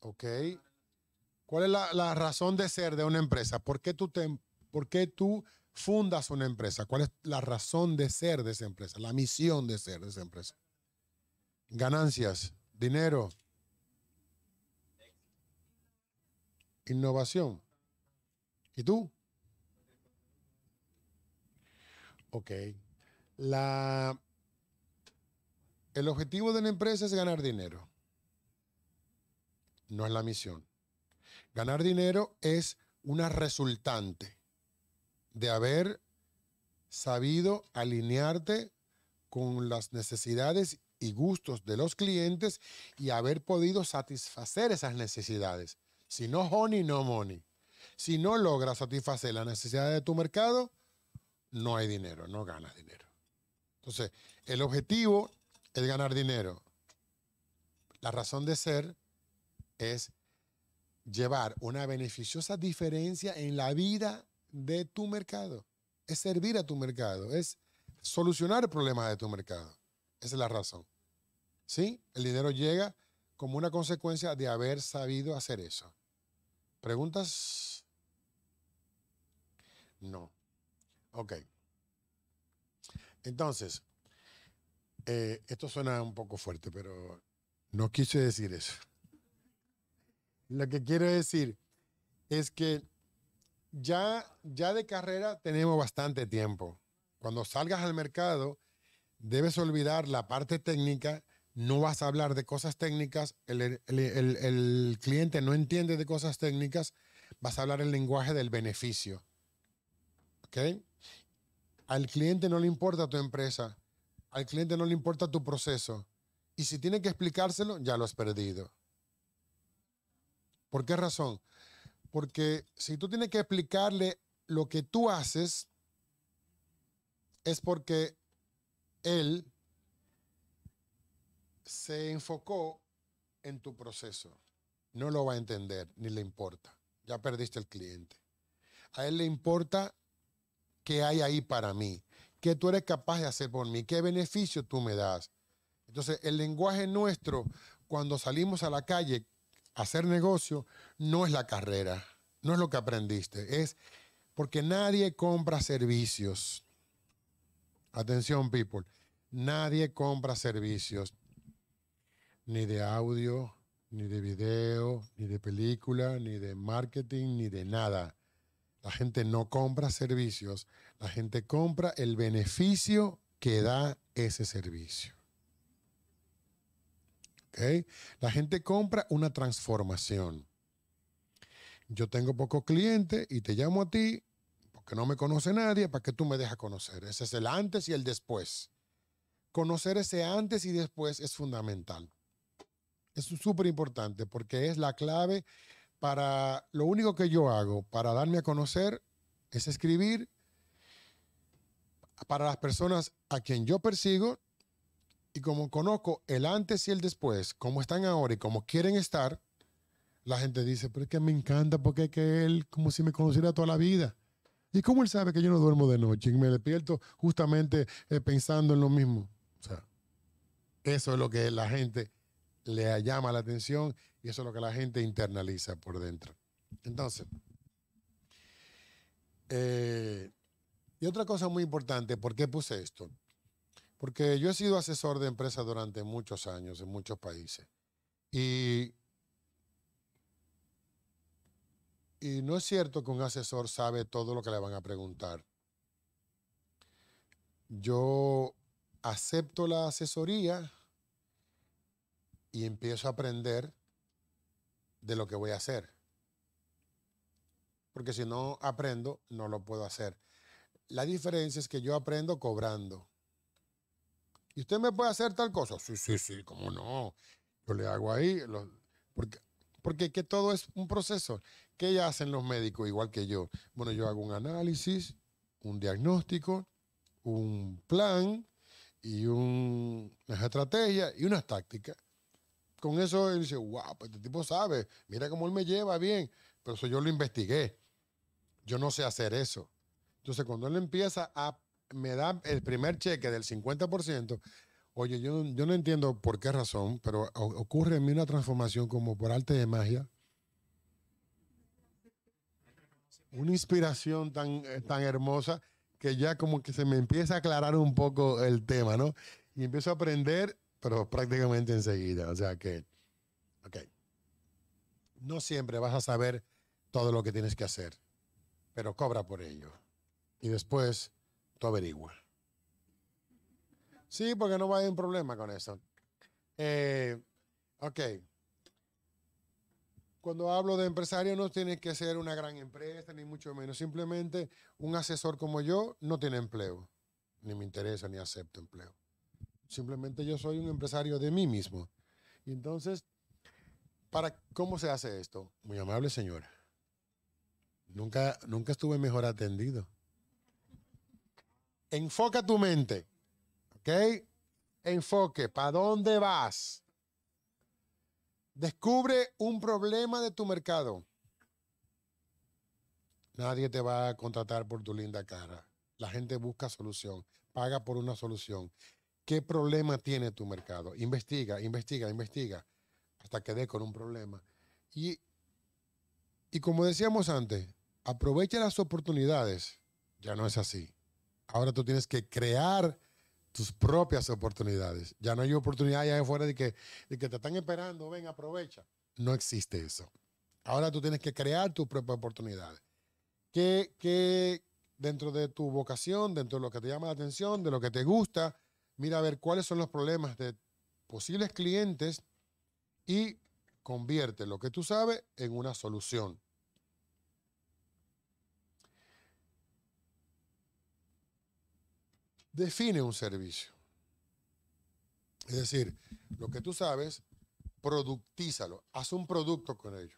Ok. ¿Cuál es la, razón de ser de una empresa? ¿Por qué, tú ¿Por qué tú fundas una empresa? ¿Cuál es la razón de ser de esa empresa? La misión de ser de esa empresa. Ganancias, dinero, innovación. ¿Y tú? Ok. La, el objetivo de la empresa es ganar dinero. No es la misión. Ganar dinero es una resultante de haber sabido alinearte con las necesidades y gustos de los clientes y haber podido satisfacer esas necesidades. Si no honey, no money. Si no logras satisfacer las necesidades de tu mercado, no hay dinero, no ganas dinero. Entonces, el objetivo es ganar dinero. La razón de ser es llevar una beneficiosa diferencia en la vida de tu mercado. Es servir a tu mercado, es solucionar problemas de tu mercado. Esa es la razón. ¿Sí? El dinero llega como una consecuencia de haber sabido hacer eso. ¿Preguntas? No. Ok. Entonces, eh, esto suena un poco fuerte, pero no quise decir eso. Lo que quiero decir es que ya, ya de carrera tenemos bastante tiempo. Cuando salgas al mercado, debes olvidar la parte técnica, no vas a hablar de cosas técnicas, el, el cliente no entiende de cosas técnicas, vas a hablar el lenguaje del beneficio. ¿Ok? Al cliente no le importa tu empresa, al cliente no le importa tu proceso. Y si tiene que explicárselo, ya lo has perdido. ¿Por qué razón? Porque si tú tienes que explicarle lo que tú haces, es porque él se enfocó en tu proceso. No lo va a entender, ni le importa. Ya perdiste el cliente. A él le importa qué hay ahí para mí. ¿Qué tú eres capaz de hacer por mí? ¿Qué beneficio tú me das? Entonces, el lenguaje nuestro, cuando salimos a la calle a hacer negocio, no es la carrera, no es lo que aprendiste, es porque nadie compra servicios. Atención, people, nadie compra servicios, ni de audio, ni de video, ni de película, ni de marketing, ni de nada. La gente no compra servicios, la gente compra el beneficio que da ese servicio. La gente compra una transformación. Yo tengo pocos clientes y te llamo a ti porque no me conoce nadie para que tú me dejas conocer. Ese es el antes y el después. Conocer ese antes y después es fundamental. Es súper importante porque es la clave para lo único que yo hago para darme a conocer es escribir para las personas a quien yo persigo y como conozco el antes y el después, como están ahora y como quieren estar, la gente dice, pero es que me encanta porque es que él como si me conociera toda la vida. ¿Y cómo él sabe que yo no duermo de noche y me despierto justamente eh, pensando en lo mismo? O sea, eso es lo que la gente le llama la atención y eso es lo que la gente internaliza por dentro. Entonces, eh, y otra cosa muy importante, ¿por qué puse esto? Porque yo he sido asesor de empresas durante muchos años en muchos países. Y, y no es cierto que un asesor sabe todo lo que le van a preguntar. Yo acepto la asesoría y empiezo a aprender de lo que voy a hacer. Porque si no aprendo, no lo puedo hacer. La diferencia es que yo aprendo cobrando. ¿Y usted me puede hacer tal cosa? Sí, sí, sí, cómo no. Yo le hago ahí. porque, porque que todo es un proceso. ¿Qué ya hacen los médicos igual que yo? Bueno, yo hago un análisis, un diagnóstico, un plan y una estrategia y unas tácticas. Con eso él dice, wow, pues este tipo sabe, mira cómo él me lleva bien, pero eso yo lo investigué. Yo no sé hacer eso. Entonces, cuando él empieza a, me da el primer cheque del 50%, oye, yo, yo no entiendo por qué razón, pero ocurre en mí una transformación como por arte de magia. Una inspiración tan, eh, tan hermosa que ya como que se me empieza a aclarar un poco el tema, ¿no? Y empiezo a aprender, pero prácticamente enseguida. O sea que, ok, no siempre vas a saber todo lo que tienes que hacer, pero cobra por ello y después tú averigua. Sí, porque no va a haber un problema con eso. Eh, ok. Cuando hablo de empresario no tiene que ser una gran empresa, ni mucho menos. Simplemente un asesor como yo no tiene empleo. Ni me interesa, ni acepto empleo. Simplemente yo soy un empresario de mí mismo. Y entonces, para, ¿cómo se hace esto? Muy amable señora. Nunca, nunca estuve mejor atendido. Enfoca tu mente. ¿Ok? Enfoque. ¿Para dónde vas? Descubre un problema de tu mercado. Nadie te va a contratar por tu linda cara. La gente busca solución, paga por una solución. ¿Qué problema tiene tu mercado? Investiga, investiga, investiga, hasta que dé con un problema. Y, y como decíamos antes, aprovecha las oportunidades. Ya no es así. Ahora tú tienes que crear tus propias oportunidades. Ya no hay oportunidad allá afuera de que, te están esperando, ven, aprovecha. No existe eso. Ahora tú tienes que crear tus propias oportunidades. que dentro de tu vocación, dentro de lo que te llama la atención, de lo que te gusta, mira a ver cuáles son los problemas de posibles clientes y convierte lo que tú sabes en una solución. define un servicio. Es decir, lo que tú sabes, productízalo, haz un producto con ello.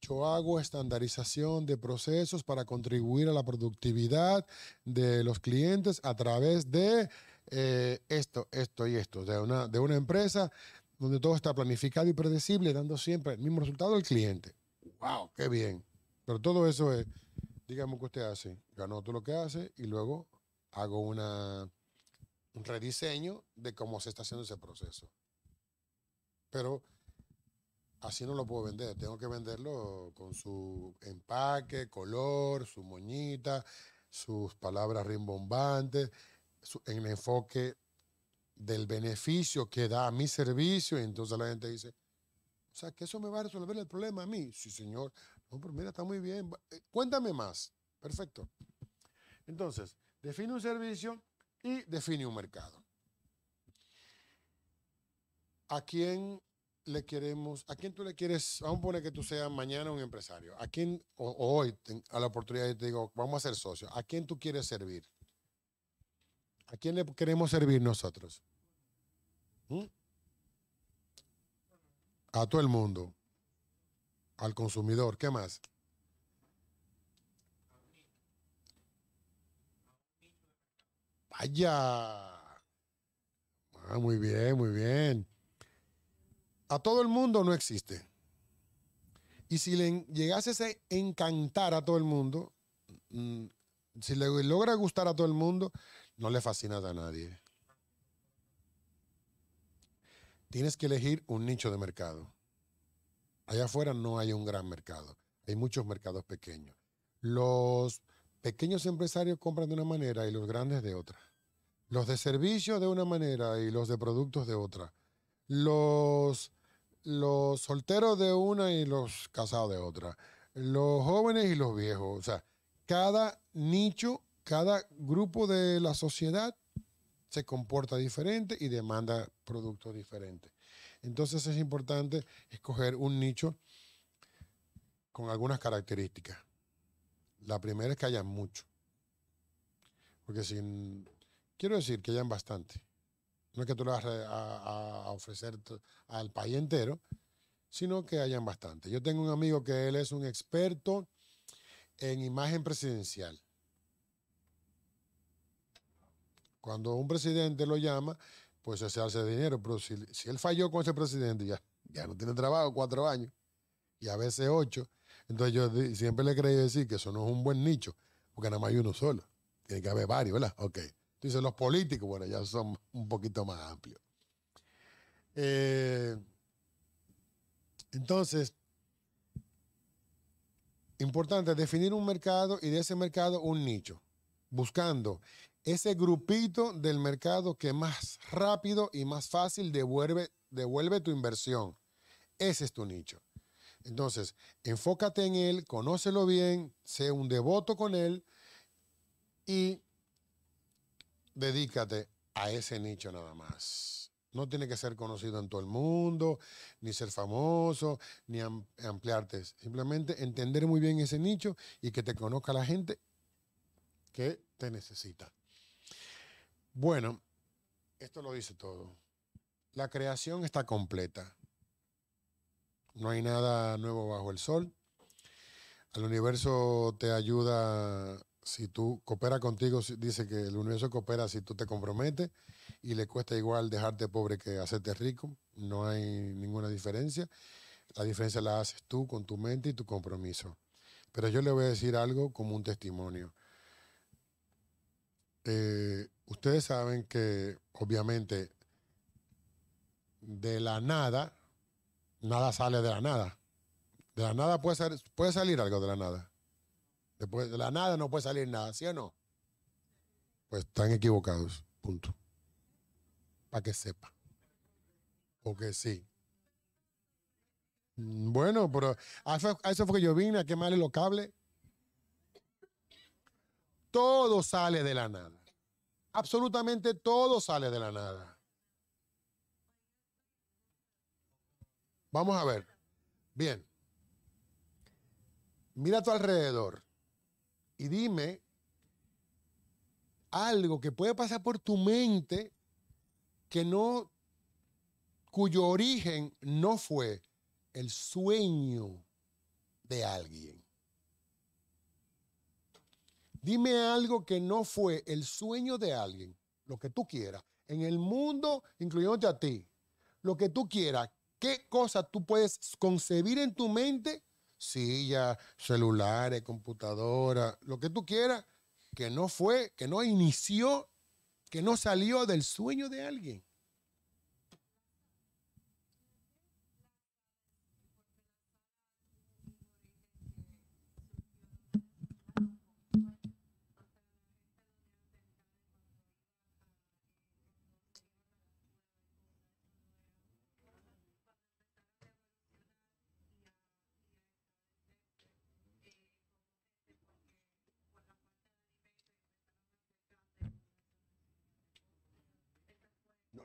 Yo hago estandarización de procesos para contribuir a la productividad de los clientes a través de eh, esto, esto y esto, de una, de una empresa donde todo está planificado y predecible, dando siempre el mismo resultado al cliente. ¡Wow! ¡Qué bien! Pero todo eso es Dígame, que usted hace, ganó todo lo que hace y luego hago un rediseño de cómo se está haciendo ese proceso. Pero así no lo puedo vender, tengo que venderlo con su empaque, color, su moñita, sus palabras rimbombantes, en el enfoque del beneficio que da a mi servicio. Y entonces la gente dice, o sea, que eso me va a resolver el problema a mí. Sí, señor mira, está muy bien. Eh, cuéntame más. Perfecto. Entonces, define un servicio y define un mercado. ¿A quién le queremos, a quién tú le quieres, vamos a poner que tú seas mañana un empresario, a quién, o, hoy a la oportunidad yo te digo, vamos a ser socios, ¿a quién tú quieres servir? ¿A quién le queremos servir nosotros? ¿Mm? A todo el mundo al consumidor. ¿Qué más? Vaya. Ah, muy bien, muy bien. A todo el mundo no existe. Y si le llegase a encantar a todo el mundo, mm, si le logra gustar a todo el mundo, no le fascina a nadie. Tienes que elegir un nicho de mercado. Allá afuera no hay un gran mercado, hay muchos mercados pequeños. Los pequeños empresarios compran de una manera y los grandes de otra. Los de servicio de una manera y los de productos de otra. Los, los solteros de una y los casados de otra. Los jóvenes y los viejos. O sea, cada nicho, cada grupo de la sociedad se comporta diferente y demanda productos diferentes. Entonces es importante escoger un nicho con algunas características. La primera es que hayan mucho. Porque quiero decir que hayan bastante. No es que tú lo vas a, a ofrecer al país entero, sino que hayan bastante. Yo tengo un amigo que él es un experto en imagen presidencial. Cuando un presidente lo llama, pues se hace dinero. Pero si, él falló con ese presidente, ya, ya no tiene trabajo cuatro años y a veces ocho. Entonces yo siempre le creí decir que eso no es un buen nicho, porque nada más hay uno solo. Tiene que haber varios, ¿verdad? Ok. Entonces los políticos, bueno, ya son un poquito más amplios. Eh, entonces, importante definir un mercado y de ese mercado un nicho, buscando ese grupito del mercado que más rápido y más fácil devuelve, devuelve tu inversión. Ese es tu nicho. Entonces, enfócate en él, conócelo bien, sé un devoto con él y dedícate a ese nicho nada más. No tiene que ser conocido en todo el mundo, ni ser famoso, ni ampliarte. Simplemente entender muy bien ese nicho y que te conozca la gente que te necesita. Bueno, esto lo dice todo. La creación está completa. No hay nada nuevo bajo el sol. El universo te ayuda si tú cooperas contigo, dice que el universo coopera si tú te comprometes y le cuesta igual dejarte pobre que hacerte rico. No hay ninguna diferencia. La diferencia la haces tú con tu mente y tu compromiso. Pero yo le voy a decir algo como un testimonio. Eh, ustedes saben que obviamente de la nada, nada sale de la nada. De la nada puede, ser, puede salir algo de la nada. de la nada no puede salir nada, ¿sí o no? Pues están equivocados, punto. Para que sepa. Porque sí. Mm, bueno, pero a ah, eso, eso fue que yo vine a quemarle los cables. Todo sale de la nada. Absolutamente todo sale de la nada. Vamos a ver. Bien. Mira a tu alrededor y dime algo que puede pasar por tu mente que no cuyo origen no fue el sueño de alguien. Dime algo que no fue el sueño de alguien, lo que tú quieras, en el mundo, incluyéndote a ti, lo que tú quieras, qué cosa tú puedes concebir en tu mente, sillas, celulares, computadora, lo que tú quieras, que no fue, que no inició, que no salió del sueño de alguien.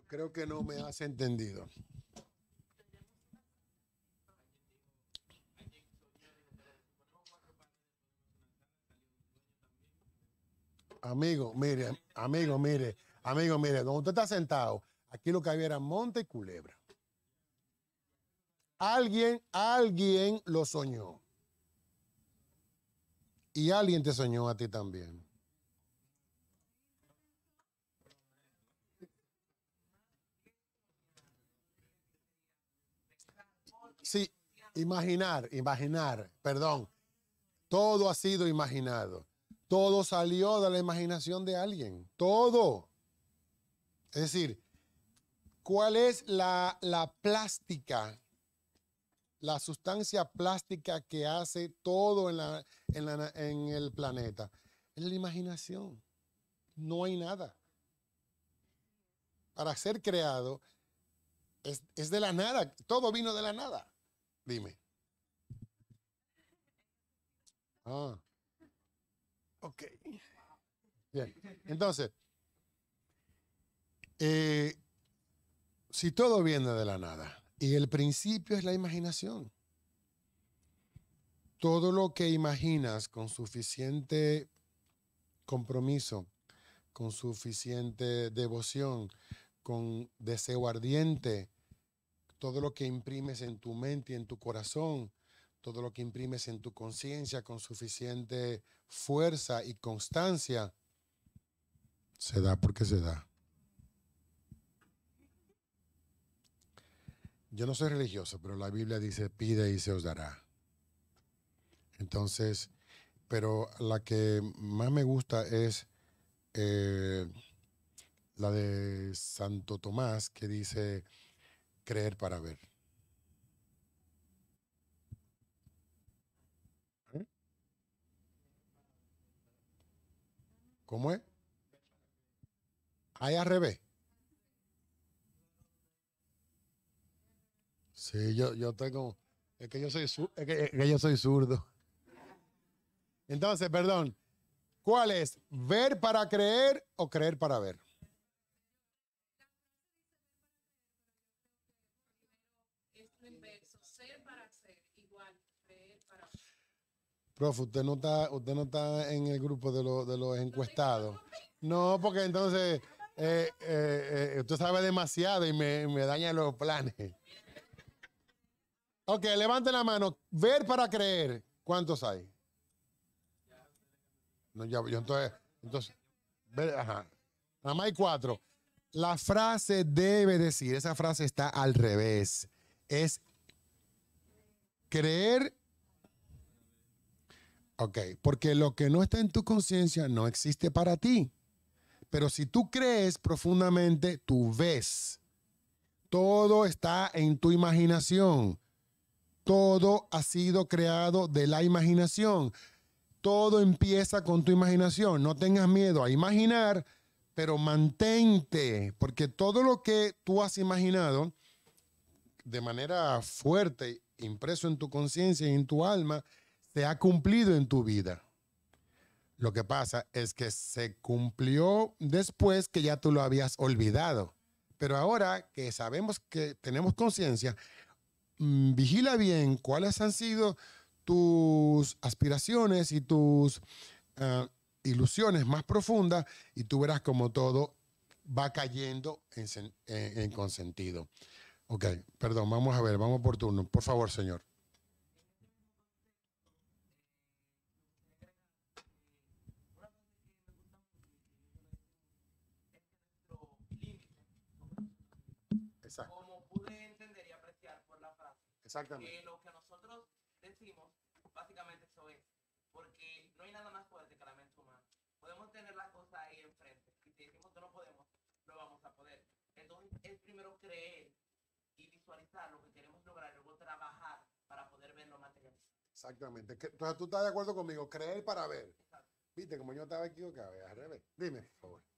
Creo que no me has entendido. Amigo, mire, amigo, mire, amigo, mire, donde usted está sentado, aquí lo que había era monte y culebra. Alguien, alguien lo soñó. Y alguien te soñó a ti también. Imaginar, imaginar, perdón. Todo ha sido imaginado. Todo salió de la imaginación de alguien. Todo. Es decir, ¿cuál es la, plástica, la sustancia plástica que hace todo en, en, el planeta? Es la imaginación. No hay nada. Para ser creado es de la nada. Todo vino de la nada. Dime. Ah. Ok. Bien. Entonces, eh, si todo viene de la nada, y el principio es la imaginación. Todo lo que imaginas con suficiente compromiso, con suficiente devoción, con deseo ardiente, todo lo que imprimes en tu mente y en tu corazón, todo lo que imprimes en tu conciencia con suficiente fuerza y constancia, se da porque se da. Yo no soy religioso, pero la Biblia dice, pide y se os dará. Entonces, pero la que más me gusta es eh, la de Santo Tomás, que dice, creer para ver. ¿Cómo es? Hay al revés. Sí, yo, yo tengo. Es que yo soy, que yo soy zurdo. Entonces, perdón. ¿Cuál es? ¿Ver para creer o creer para ver? Profe, usted no está, usted no está en el grupo de, los encuestados. No, porque entonces eh, eh, eh, usted sabe demasiado y me, me daña los planes. Ok, levante la mano. Ver para creer. ¿Cuántos hay? yo entonces, entonces, ajá. Nada más hay cuatro. La frase debe decir, esa frase está al revés. Es creer porque lo que no está en tu conciencia no existe para ti. Pero si tú crees profundamente, tú ves. Todo está en tu imaginación. Todo ha sido creado de la imaginación. Todo empieza con tu imaginación. No tengas miedo a imaginar, pero mantente, porque todo lo que tú has imaginado de manera fuerte, impreso en tu conciencia y en tu alma, ha cumplido en tu vida. Lo que pasa es que se cumplió después que ya tú lo habías olvidado. Pero ahora que sabemos que tenemos conciencia, mm, vigila bien cuáles han sido tus aspiraciones y tus ah, ilusiones más profundas y tú verás como todo va cayendo en, eh, en consentido. Ok, perdón, vamos a ver, vamos por turno. Por favor, señor. Exactamente. Eh, lo que nosotros decimos, básicamente eso es, porque no hay nada más fuerte que la mente humana. Podemos tener las cosas ahí enfrente, y si decimos que no podemos, no vamos a poder. Entonces es primero creer y visualizar lo que queremos lograr, y luego trabajar para poder verlo materializado. Exactamente. Entonces tú estás de acuerdo conmigo, creer para ver. Viste, como yo estaba equivocado, al revés. Dime, por favor.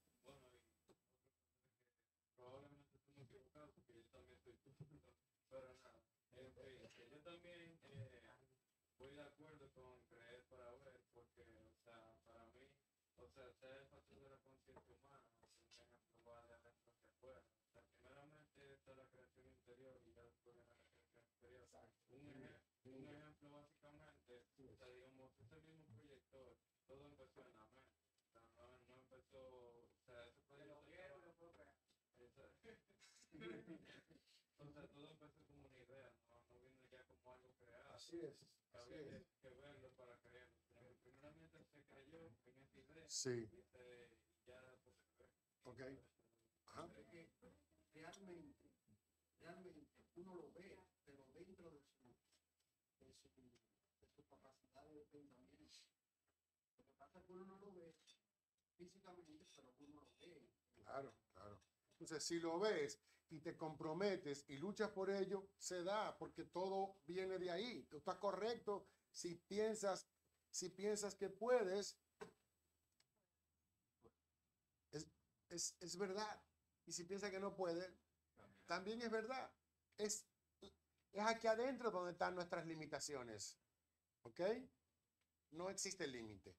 o todo empezó como una idea, no, no ya como algo creado. Así es. Así es. que verlo para creerlo. Pero primeramente se creyó en esta idea. Sí. Y se, este, ya pues, Ok. realmente, realmente uno lo ve, pero dentro de su, de su, de su capacidad de pensamiento. Lo que pasa es que uno no lo ve físicamente, pero uno lo ve. Claro, claro. Entonces, si lo ves y te comprometes y luchas por ello, se da, porque todo viene de ahí. Tú correcto si piensas, si piensas que puedes. Es, verdad. Y si piensas que no puedes, también es verdad. Es, es aquí adentro donde están nuestras limitaciones. ¿Ok? No existe límite.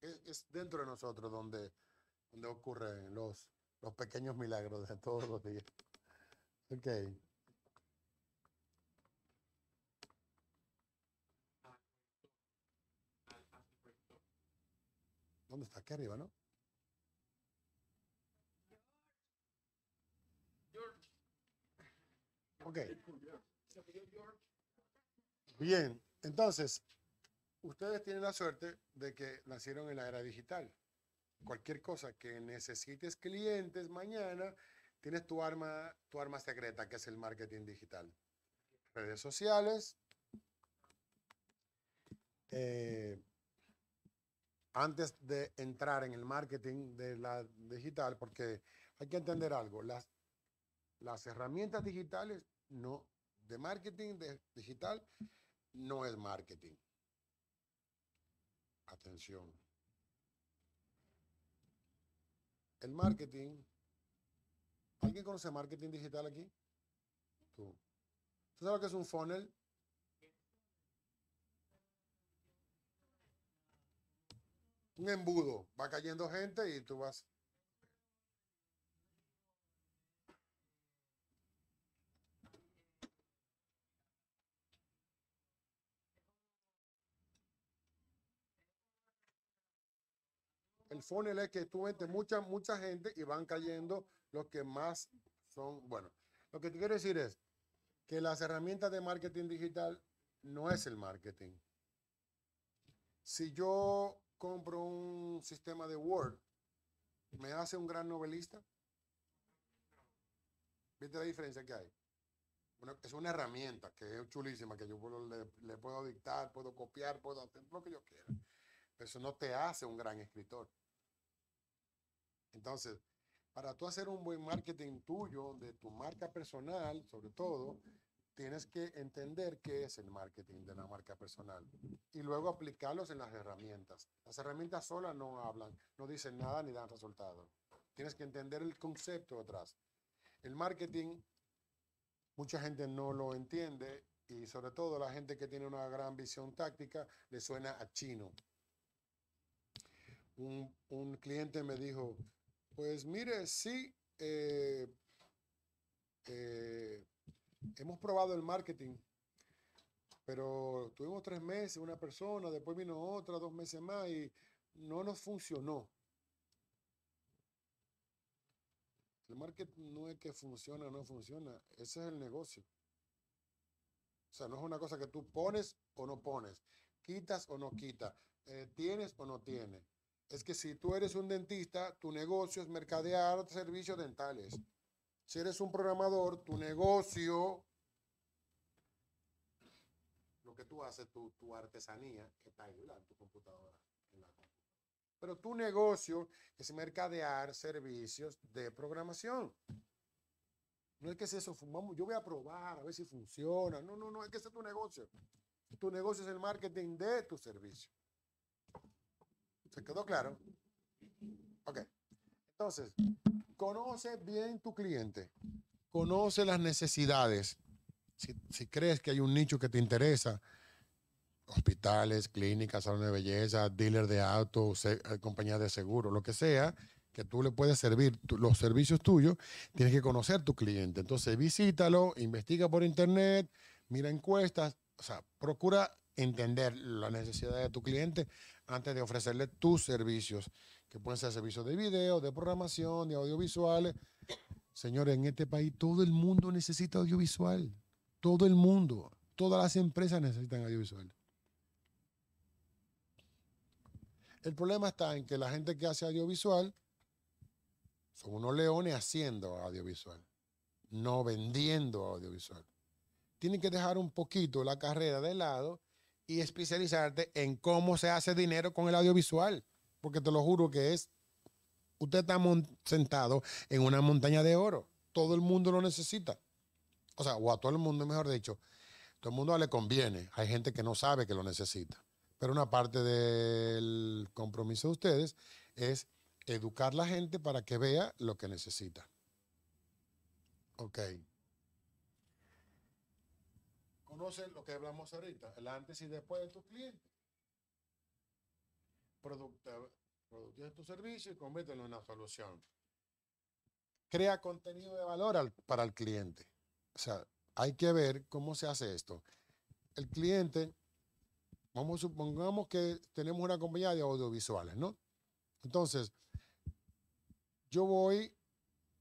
Es, es, dentro de nosotros donde, donde ocurren los, los pequeños milagros de todos los días. Ok. ¿Dónde está? Aquí arriba, ¿no? George. Bien, entonces, ustedes tienen la suerte de que nacieron en la era digital. Cualquier cosa que necesites clientes mañana, Tienes tu arma, tu arma secreta, que es el marketing digital. Redes sociales. Eh, antes de entrar en el marketing de la digital, porque hay que entender algo, las, las herramientas digitales no, de marketing digital no es marketing. Atención. El marketing ¿Alguien conoce marketing digital aquí? Tú. ¿Tú sabes lo que es un funnel? Un embudo. Va cayendo gente y tú vas. El funnel es que tú metes mucha, mucha gente y van cayendo lo que más son, bueno, lo que te quiero decir es que las herramientas de marketing digital no es el marketing. Si yo compro un sistema de Word, ¿me hace un gran novelista? ¿Viste la diferencia que hay? es una herramienta que es chulísima, que yo le, le, puedo dictar, puedo copiar, puedo hacer lo que yo quiera. Pero eso no te hace un gran escritor. Entonces, para tú hacer un buen marketing tuyo, de tu marca personal, sobre todo, tienes que entender qué es el marketing de la marca personal y luego aplicarlos en las herramientas. Las herramientas solas no hablan, no dicen nada ni dan resultados. Tienes que entender el concepto detrás. El marketing, mucha gente no lo entiende y sobre todo la gente que tiene una gran visión táctica le suena a chino. Un, un cliente me dijo, pues mire, sí, eh, eh, hemos probado el marketing, pero tuvimos tres meses una persona, después vino otra, dos meses más y no nos funcionó. El marketing no es que funciona o no funciona, ese es el negocio. O sea, no es una cosa que tú pones o no pones, quitas o no quitas, eh, tienes o no tienes es que si tú eres un dentista, tu negocio es mercadear servicios dentales. Si eres un programador, tu negocio, lo que tú haces, tu, artesanía, que está ahí, tu computadora, Pero tu negocio es mercadear servicios de programación. No es que si eso, fumamos yo voy a probar a ver si funciona. No, no, no, es que ese es tu negocio. Tu negocio es el marketing de tu servicio. ¿Se quedó claro? Ok. Entonces, conoce bien tu cliente, conoce las necesidades. Si, crees que hay un nicho que te interesa, hospitales, clínicas, salones de belleza, dealer de autos, eh, compañías de seguro, lo que sea, que tú le puedes servir los servicios tuyos, tienes que conocer tu cliente. Entonces, visítalo, investiga por internet, mira encuestas, o sea, procura entender las necesidades de tu cliente antes de ofrecerle tus servicios, que pueden ser servicios de video, de programación, de audiovisuales. Señores, en este país todo el mundo necesita audiovisual. Todo el mundo. Todas las empresas necesitan audiovisual. El problema está en que la gente que hace audiovisual son unos leones haciendo audiovisual, no vendiendo audiovisual. Tienen que dejar un poquito la carrera de lado y especializarte en cómo se hace dinero con el audiovisual, porque te lo juro que es, usted está sentado en una montaña de oro, todo el mundo lo necesita, o sea, o a todo el mundo, mejor dicho, todo el mundo le conviene, hay gente que no sabe que lo necesita, pero una parte del compromiso de ustedes es educar a la gente para que vea lo que necesita. Okay. Conoce lo que hablamos ahorita, el antes y después de tus clientes. Productiva de tu servicio y conviértelo en una solución. Crea contenido de valor para el cliente. O sea, hay que ver cómo se hace esto. El cliente, vamos, supongamos que tenemos una compañía de audiovisuales, ¿no? Entonces, yo voy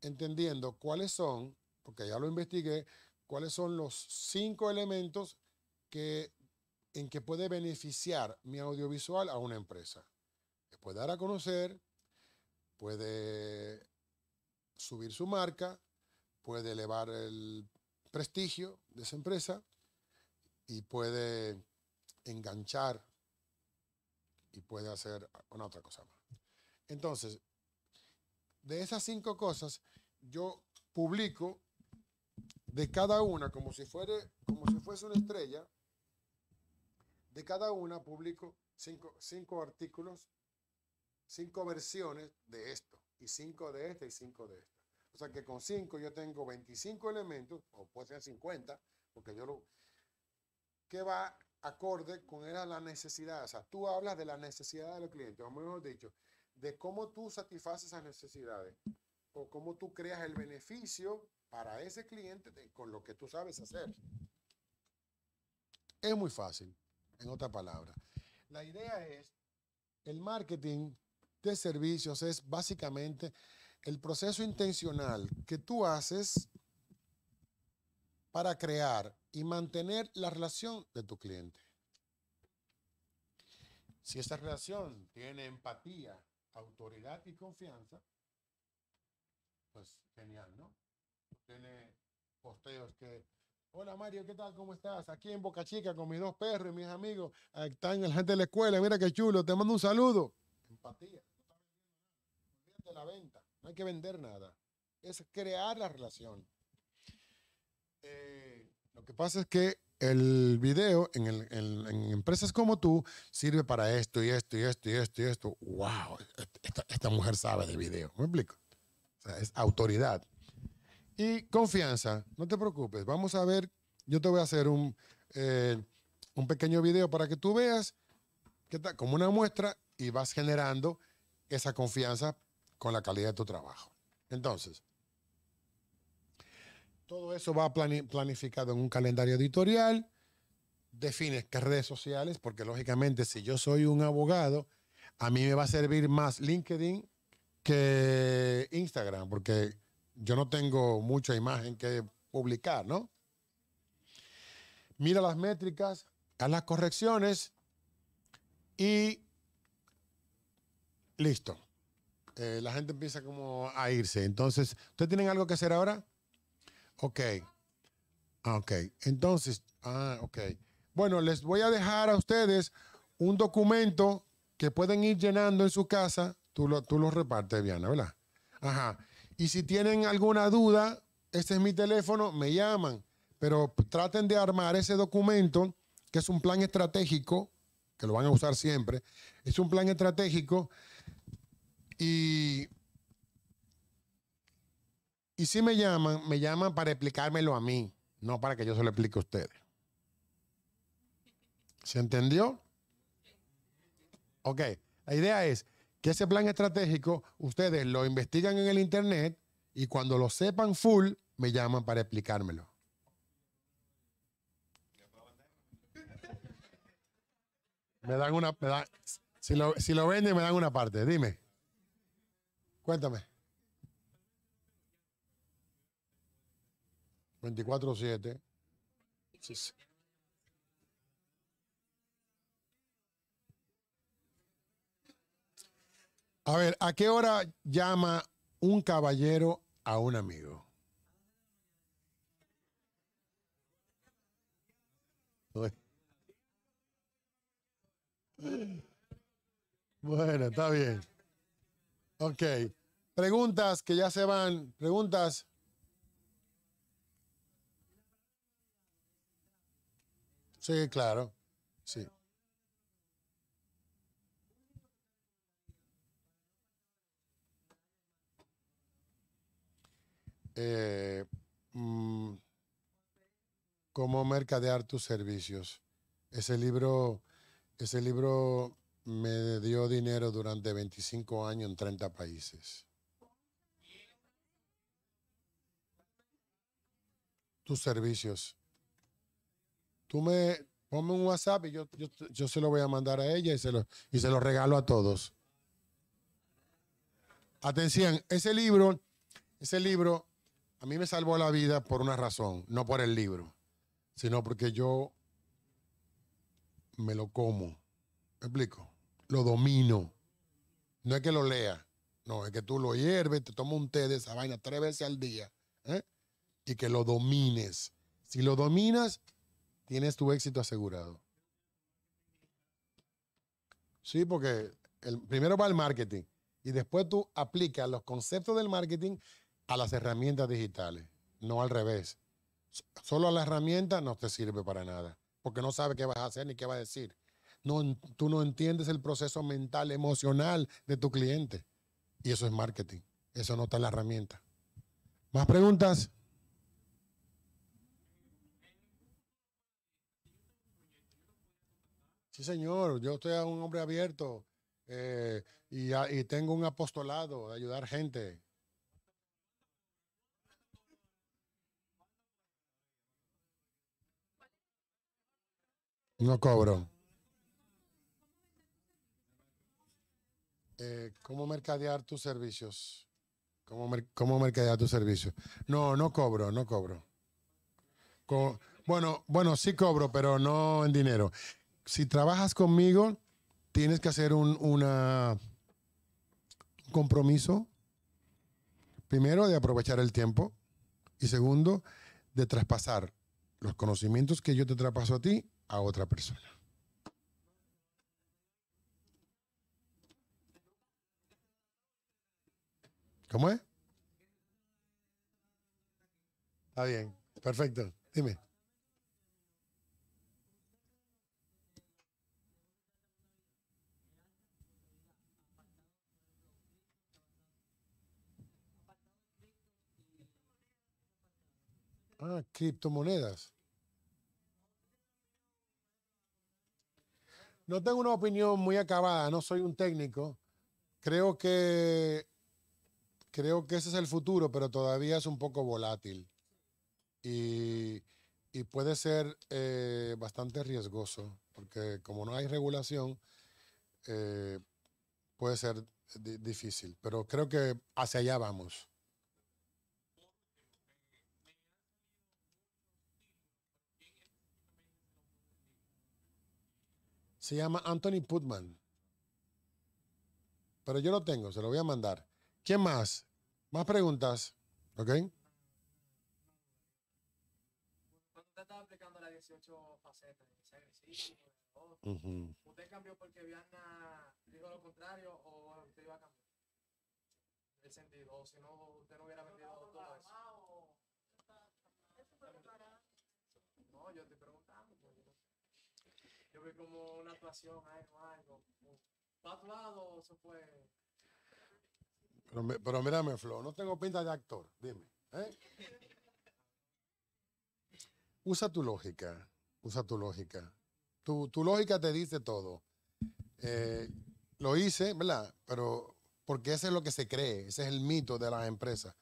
entendiendo cuáles son, porque ya lo investigué, cuáles son los cinco elementos que, en que puede beneficiar mi audiovisual a una empresa. puede dar a conocer, puede subir su marca, puede elevar el prestigio de esa empresa y puede enganchar y puede hacer una otra cosa más. Entonces, de esas cinco cosas, yo publico de cada una, como si, fuera como si fuese una estrella, de cada una publico cinco, artículos, cinco versiones de esto, y cinco de este y cinco de esto. O sea que con cinco yo tengo 25 elementos, o puede ser 50, porque yo lo... que va acorde con era la necesidad. O sea, tú hablas de la necesidad de los clientes, o mejor dicho, de cómo tú satisfaces esas necesidades, o cómo tú creas el beneficio para ese cliente con lo que tú sabes hacer. Es muy fácil, en otra palabra, La idea es, el marketing de servicios es básicamente el proceso intencional que tú haces para crear y mantener la relación de tu cliente. Si esa relación tiene empatía, autoridad y confianza, pues genial, ¿no? tiene posteos que, hola Mario, ¿qué tal? ¿Cómo estás? Aquí en Boca Chica con mis dos perros y mis amigos. Están la gente de la escuela, mira qué chulo, te mando un saludo. Empatía. la venta, no hay que vender nada. Es crear la relación. Eh, lo que pasa es que el video en, empresas como tú sirve para esto y esto y esto y esto y esto. ¡Wow! Esta, mujer sabe de video. ¿Me explico? es autoridad. Y confianza, no te preocupes, vamos a ver, yo te voy a hacer un, eh, un pequeño video para que tú veas que está como una muestra y vas generando esa confianza con la calidad de tu trabajo. Entonces, todo eso va planificado en un calendario editorial, defines qué redes sociales, porque lógicamente si yo soy un abogado, a mí me va a servir más LinkedIn que Instagram, porque yo no tengo mucha imagen que publicar, ¿no? Mira las métricas, haz las correcciones y listo. Eh, la gente empieza como a irse. Entonces, ¿ustedes tienen algo que hacer ahora? Ok. Ah, ok. Entonces, ah, ok. Bueno, les voy a dejar a ustedes un documento que pueden ir llenando en su casa. Tú lo, tú lo repartes, Viana, ¿verdad? Ajá. Y si tienen alguna duda, este es mi teléfono, me llaman. Pero traten de armar ese documento, que es un plan estratégico, que lo van a usar siempre. Es un plan estratégico y si me llaman, me llaman para explicármelo a mí, no para que yo se lo explique a ustedes. ¿Se entendió? Ok, la idea es, que ese plan estratégico ustedes lo investigan en el Internet y cuando lo sepan full, me llaman para explicármelo. Me dan una... Me dan, si, lo, si lo venden, me dan una parte. Dime. Cuéntame. 24-7. A ver, ¿a qué hora llama un caballero a un amigo? Bueno, está bien. Ok. Preguntas que ya se van. Preguntas. Sí, claro. Sí. eh, mm, Cómo mercadear tus servicios. Ese libro, ese libro me dio dinero durante 25 años en 30 países. Tus servicios. Tú me ponme un WhatsApp y yo, yo, yo se lo voy a mandar a ella y se, lo, y se lo regalo a todos. Atención, ese libro, ese libro a mí me salvó la vida por una razón, no por el libro, sino porque yo me lo como. ¿Me explico? Lo domino. No es que lo lea, no, es que tú lo hierves, te tomas un té de esa vaina tres veces al día ¿eh? y que lo domines. Si lo dominas, tienes tu éxito asegurado. Sí, porque el, primero va el marketing y después tú aplicas los conceptos del marketing a las herramientas digitales, no al revés. Solo a la herramienta no te sirve para nada, porque no sabes qué vas a hacer ni qué vas a decir. No, tú no entiendes el proceso mental, emocional de tu cliente. Y eso es marketing. Eso no está en la herramienta. ¿Más preguntas? Sí, señor. Yo estoy un hombre abierto eh, y, y tengo un apostolado de ayudar gente No cobro. Eh, ¿Cómo mercadear tus servicios? ¿Cómo, mercadear tus servicios? No, no cobro, no cobro. bueno, bueno, sí cobro, pero no en dinero. Si trabajas conmigo, tienes que hacer un una compromiso. Primero, de aprovechar el tiempo. Y segundo, de traspasar los conocimientos que yo te traspaso a ti a otra persona. ¿Cómo es? Está bien, perfecto. Dime. Ah, criptomonedas. no tengo una opinión muy acabada, no soy un técnico. Creo que creo que ese es el futuro, pero todavía es un poco volátil y, puede ser eh, bastante riesgoso, porque como no hay regulación, eh, puede ser difícil, pero creo que hacia allá vamos. Se llama Anthony Putman. Pero yo lo tengo, se lo voy a mandar. ¿Quién más? Más preguntas. ¿Ok? Cuando usted estaba aplicando las 18 facetas, ese agresivo, el -huh. ¿usted cambió porque Viana dijo lo contrario o usted iba a cambiar? El sentido, o si no, usted no hubiera vendido todo eso. como una actuación, algo, fue? Pero, pero mírame, Flo, no tengo pinta de actor, dime. ¿eh? Usa tu lógica, usa tu lógica. Tu, tu lógica te dice todo. Eh, lo hice, ¿verdad? Pero porque ese es lo que se cree, ese es el mito de las empresas.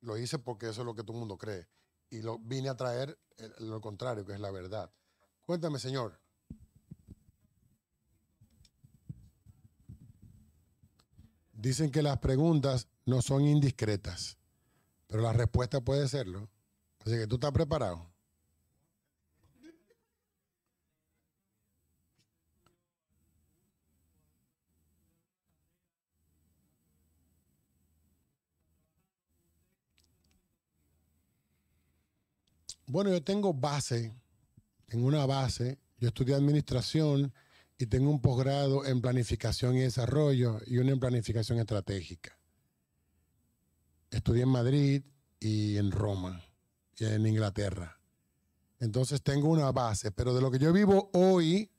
Lo hice porque eso es lo que todo el mundo cree. Y lo vine a traer eh, lo contrario, que es la verdad. Cuéntame, señor, Dicen que las preguntas no son indiscretas, pero la respuesta puede serlo. Así que tú estás preparado. Bueno, yo tengo base, tengo una base. Yo estudié administración y tengo un posgrado en planificación y desarrollo y uno en planificación estratégica. Estudié en Madrid y en Roma y en Inglaterra. Entonces tengo una base, pero de lo que yo vivo hoy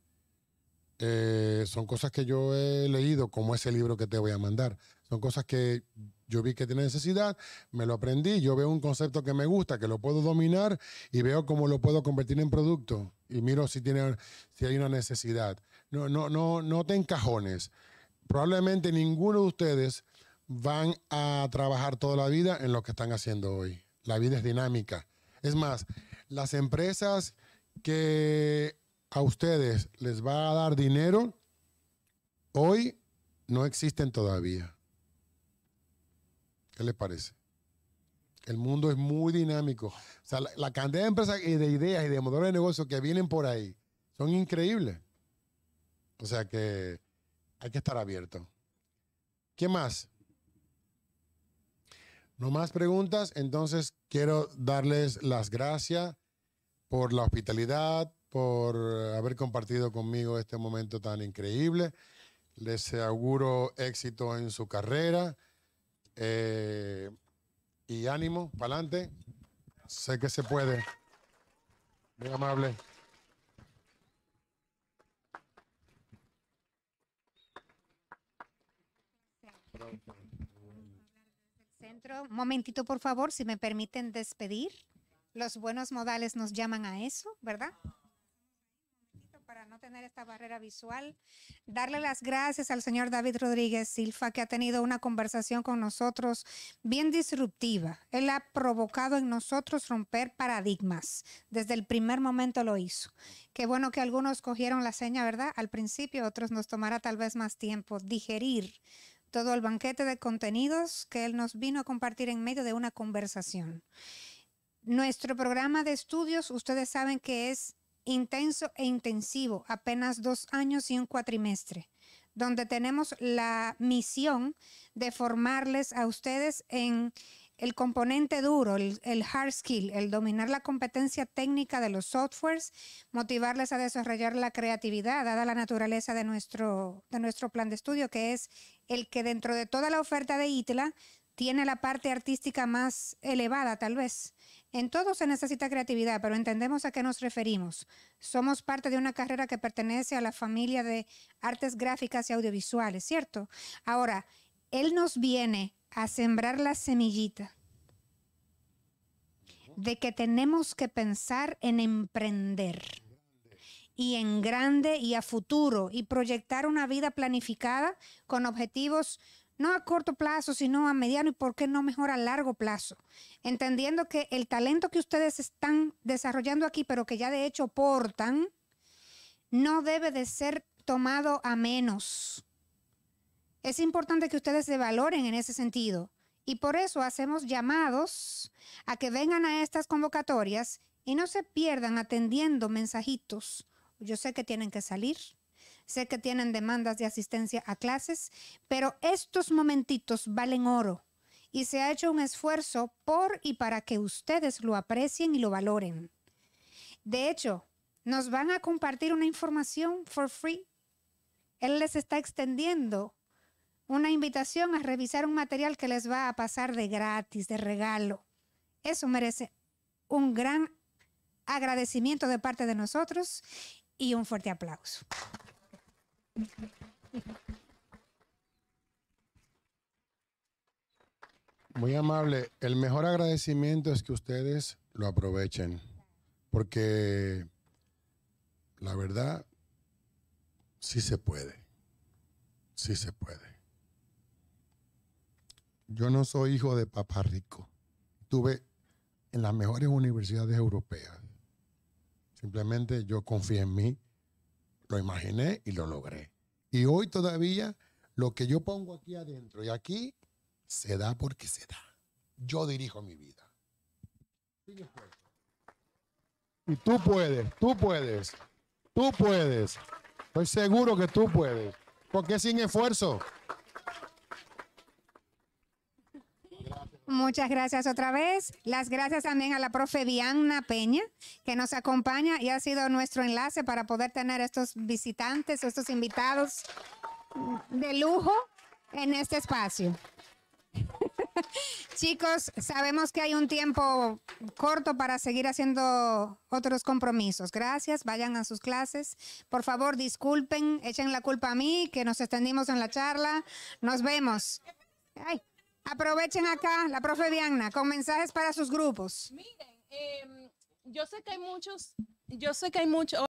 eh, son cosas que yo he leído, como ese libro que te voy a mandar. Son cosas que yo vi que tiene necesidad, me lo aprendí, yo veo un concepto que me gusta, que lo puedo dominar y veo cómo lo puedo convertir en producto y miro si, tiene, si hay una necesidad no, no, no, no te encajones. Probablemente ninguno de ustedes van a trabajar toda la vida en lo que están haciendo hoy. La vida es dinámica. Es más, las empresas que a ustedes les va a dar dinero, hoy no existen todavía. ¿Qué les parece? El mundo es muy dinámico. O sea, la, la cantidad de empresas y de ideas y de modelos de negocio que vienen por ahí son increíbles. O sea que hay que estar abierto. ¿Qué más? No más preguntas, entonces quiero darles las gracias por la hospitalidad, por haber compartido conmigo este momento tan increíble. Les auguro éxito en su carrera eh, y ánimo, para adelante. Sé que se puede. Muy amable. Un momentito, por favor, si me permiten despedir. Los buenos modales nos llaman a eso, ¿verdad? para no tener esta barrera visual. Darle las gracias al señor David Rodríguez Silfa, que ha tenido una conversación con nosotros bien disruptiva. Él ha provocado en nosotros romper paradigmas. Desde el primer momento lo hizo. Qué bueno que algunos cogieron la seña, ¿verdad? Al principio, otros nos tomará tal vez más tiempo digerir todo el banquete de contenidos que él nos vino a compartir en medio de una conversación. Nuestro programa de estudios, ustedes saben que es intenso e intensivo, apenas dos años y un cuatrimestre, donde tenemos la misión de formarles a ustedes en el componente duro, el, hard skill, el dominar la competencia técnica de los softwares, motivarles a desarrollar la creatividad, dada la naturaleza de nuestro, de nuestro plan de estudio, que es el que dentro de toda la oferta de ITLA tiene la parte artística más elevada, tal vez. En todo se necesita creatividad, pero entendemos a qué nos referimos. Somos parte de una carrera que pertenece a la familia de artes gráficas y audiovisuales, ¿cierto? Ahora, él nos viene a sembrar la semillita de que tenemos que pensar en emprender y en grande y a futuro y proyectar una vida planificada con objetivos no a corto plazo, sino a mediano y por qué no mejor a largo plazo, entendiendo que el talento que ustedes están desarrollando aquí, pero que ya de hecho portan, no debe de ser tomado a menos es importante que ustedes se valoren en ese sentido y por eso hacemos llamados a que vengan a estas convocatorias y no se pierdan atendiendo mensajitos. Yo sé que tienen que salir, sé que tienen demandas de asistencia a clases, pero estos momentitos valen oro y se ha hecho un esfuerzo por y para que ustedes lo aprecien y lo valoren. De hecho, nos van a compartir una información for free. Él les está extendiendo una invitación a revisar un material que les va a pasar de gratis, de regalo. Eso merece un gran agradecimiento de parte de nosotros y un fuerte aplauso. Muy amable. El mejor agradecimiento es que ustedes lo aprovechen, porque la verdad, sí se puede, sí se puede yo no soy hijo de papá rico. Tuve en las mejores universidades europeas. Simplemente yo confié en mí, lo imaginé y lo logré. Y hoy todavía lo que yo pongo aquí adentro y aquí se da porque se da. Yo dirijo mi vida. Y tú puedes, tú puedes, tú puedes. Estoy seguro que tú puedes, porque qué sin esfuerzo. Muchas gracias otra vez. Las gracias también a la profe Diana Peña, que nos acompaña y ha sido nuestro enlace para poder tener estos visitantes, estos invitados de lujo en este espacio. [laughs] Chicos, sabemos que hay un tiempo corto para seguir haciendo otros compromisos. Gracias, vayan a sus clases. Por favor, disculpen, echen la culpa a mí, que nos extendimos en la charla. Nos vemos. Ay. Aprovechen acá la profe Diana con mensajes para sus grupos. Miren, eh, yo sé que hay muchos, yo sé que hay muchos.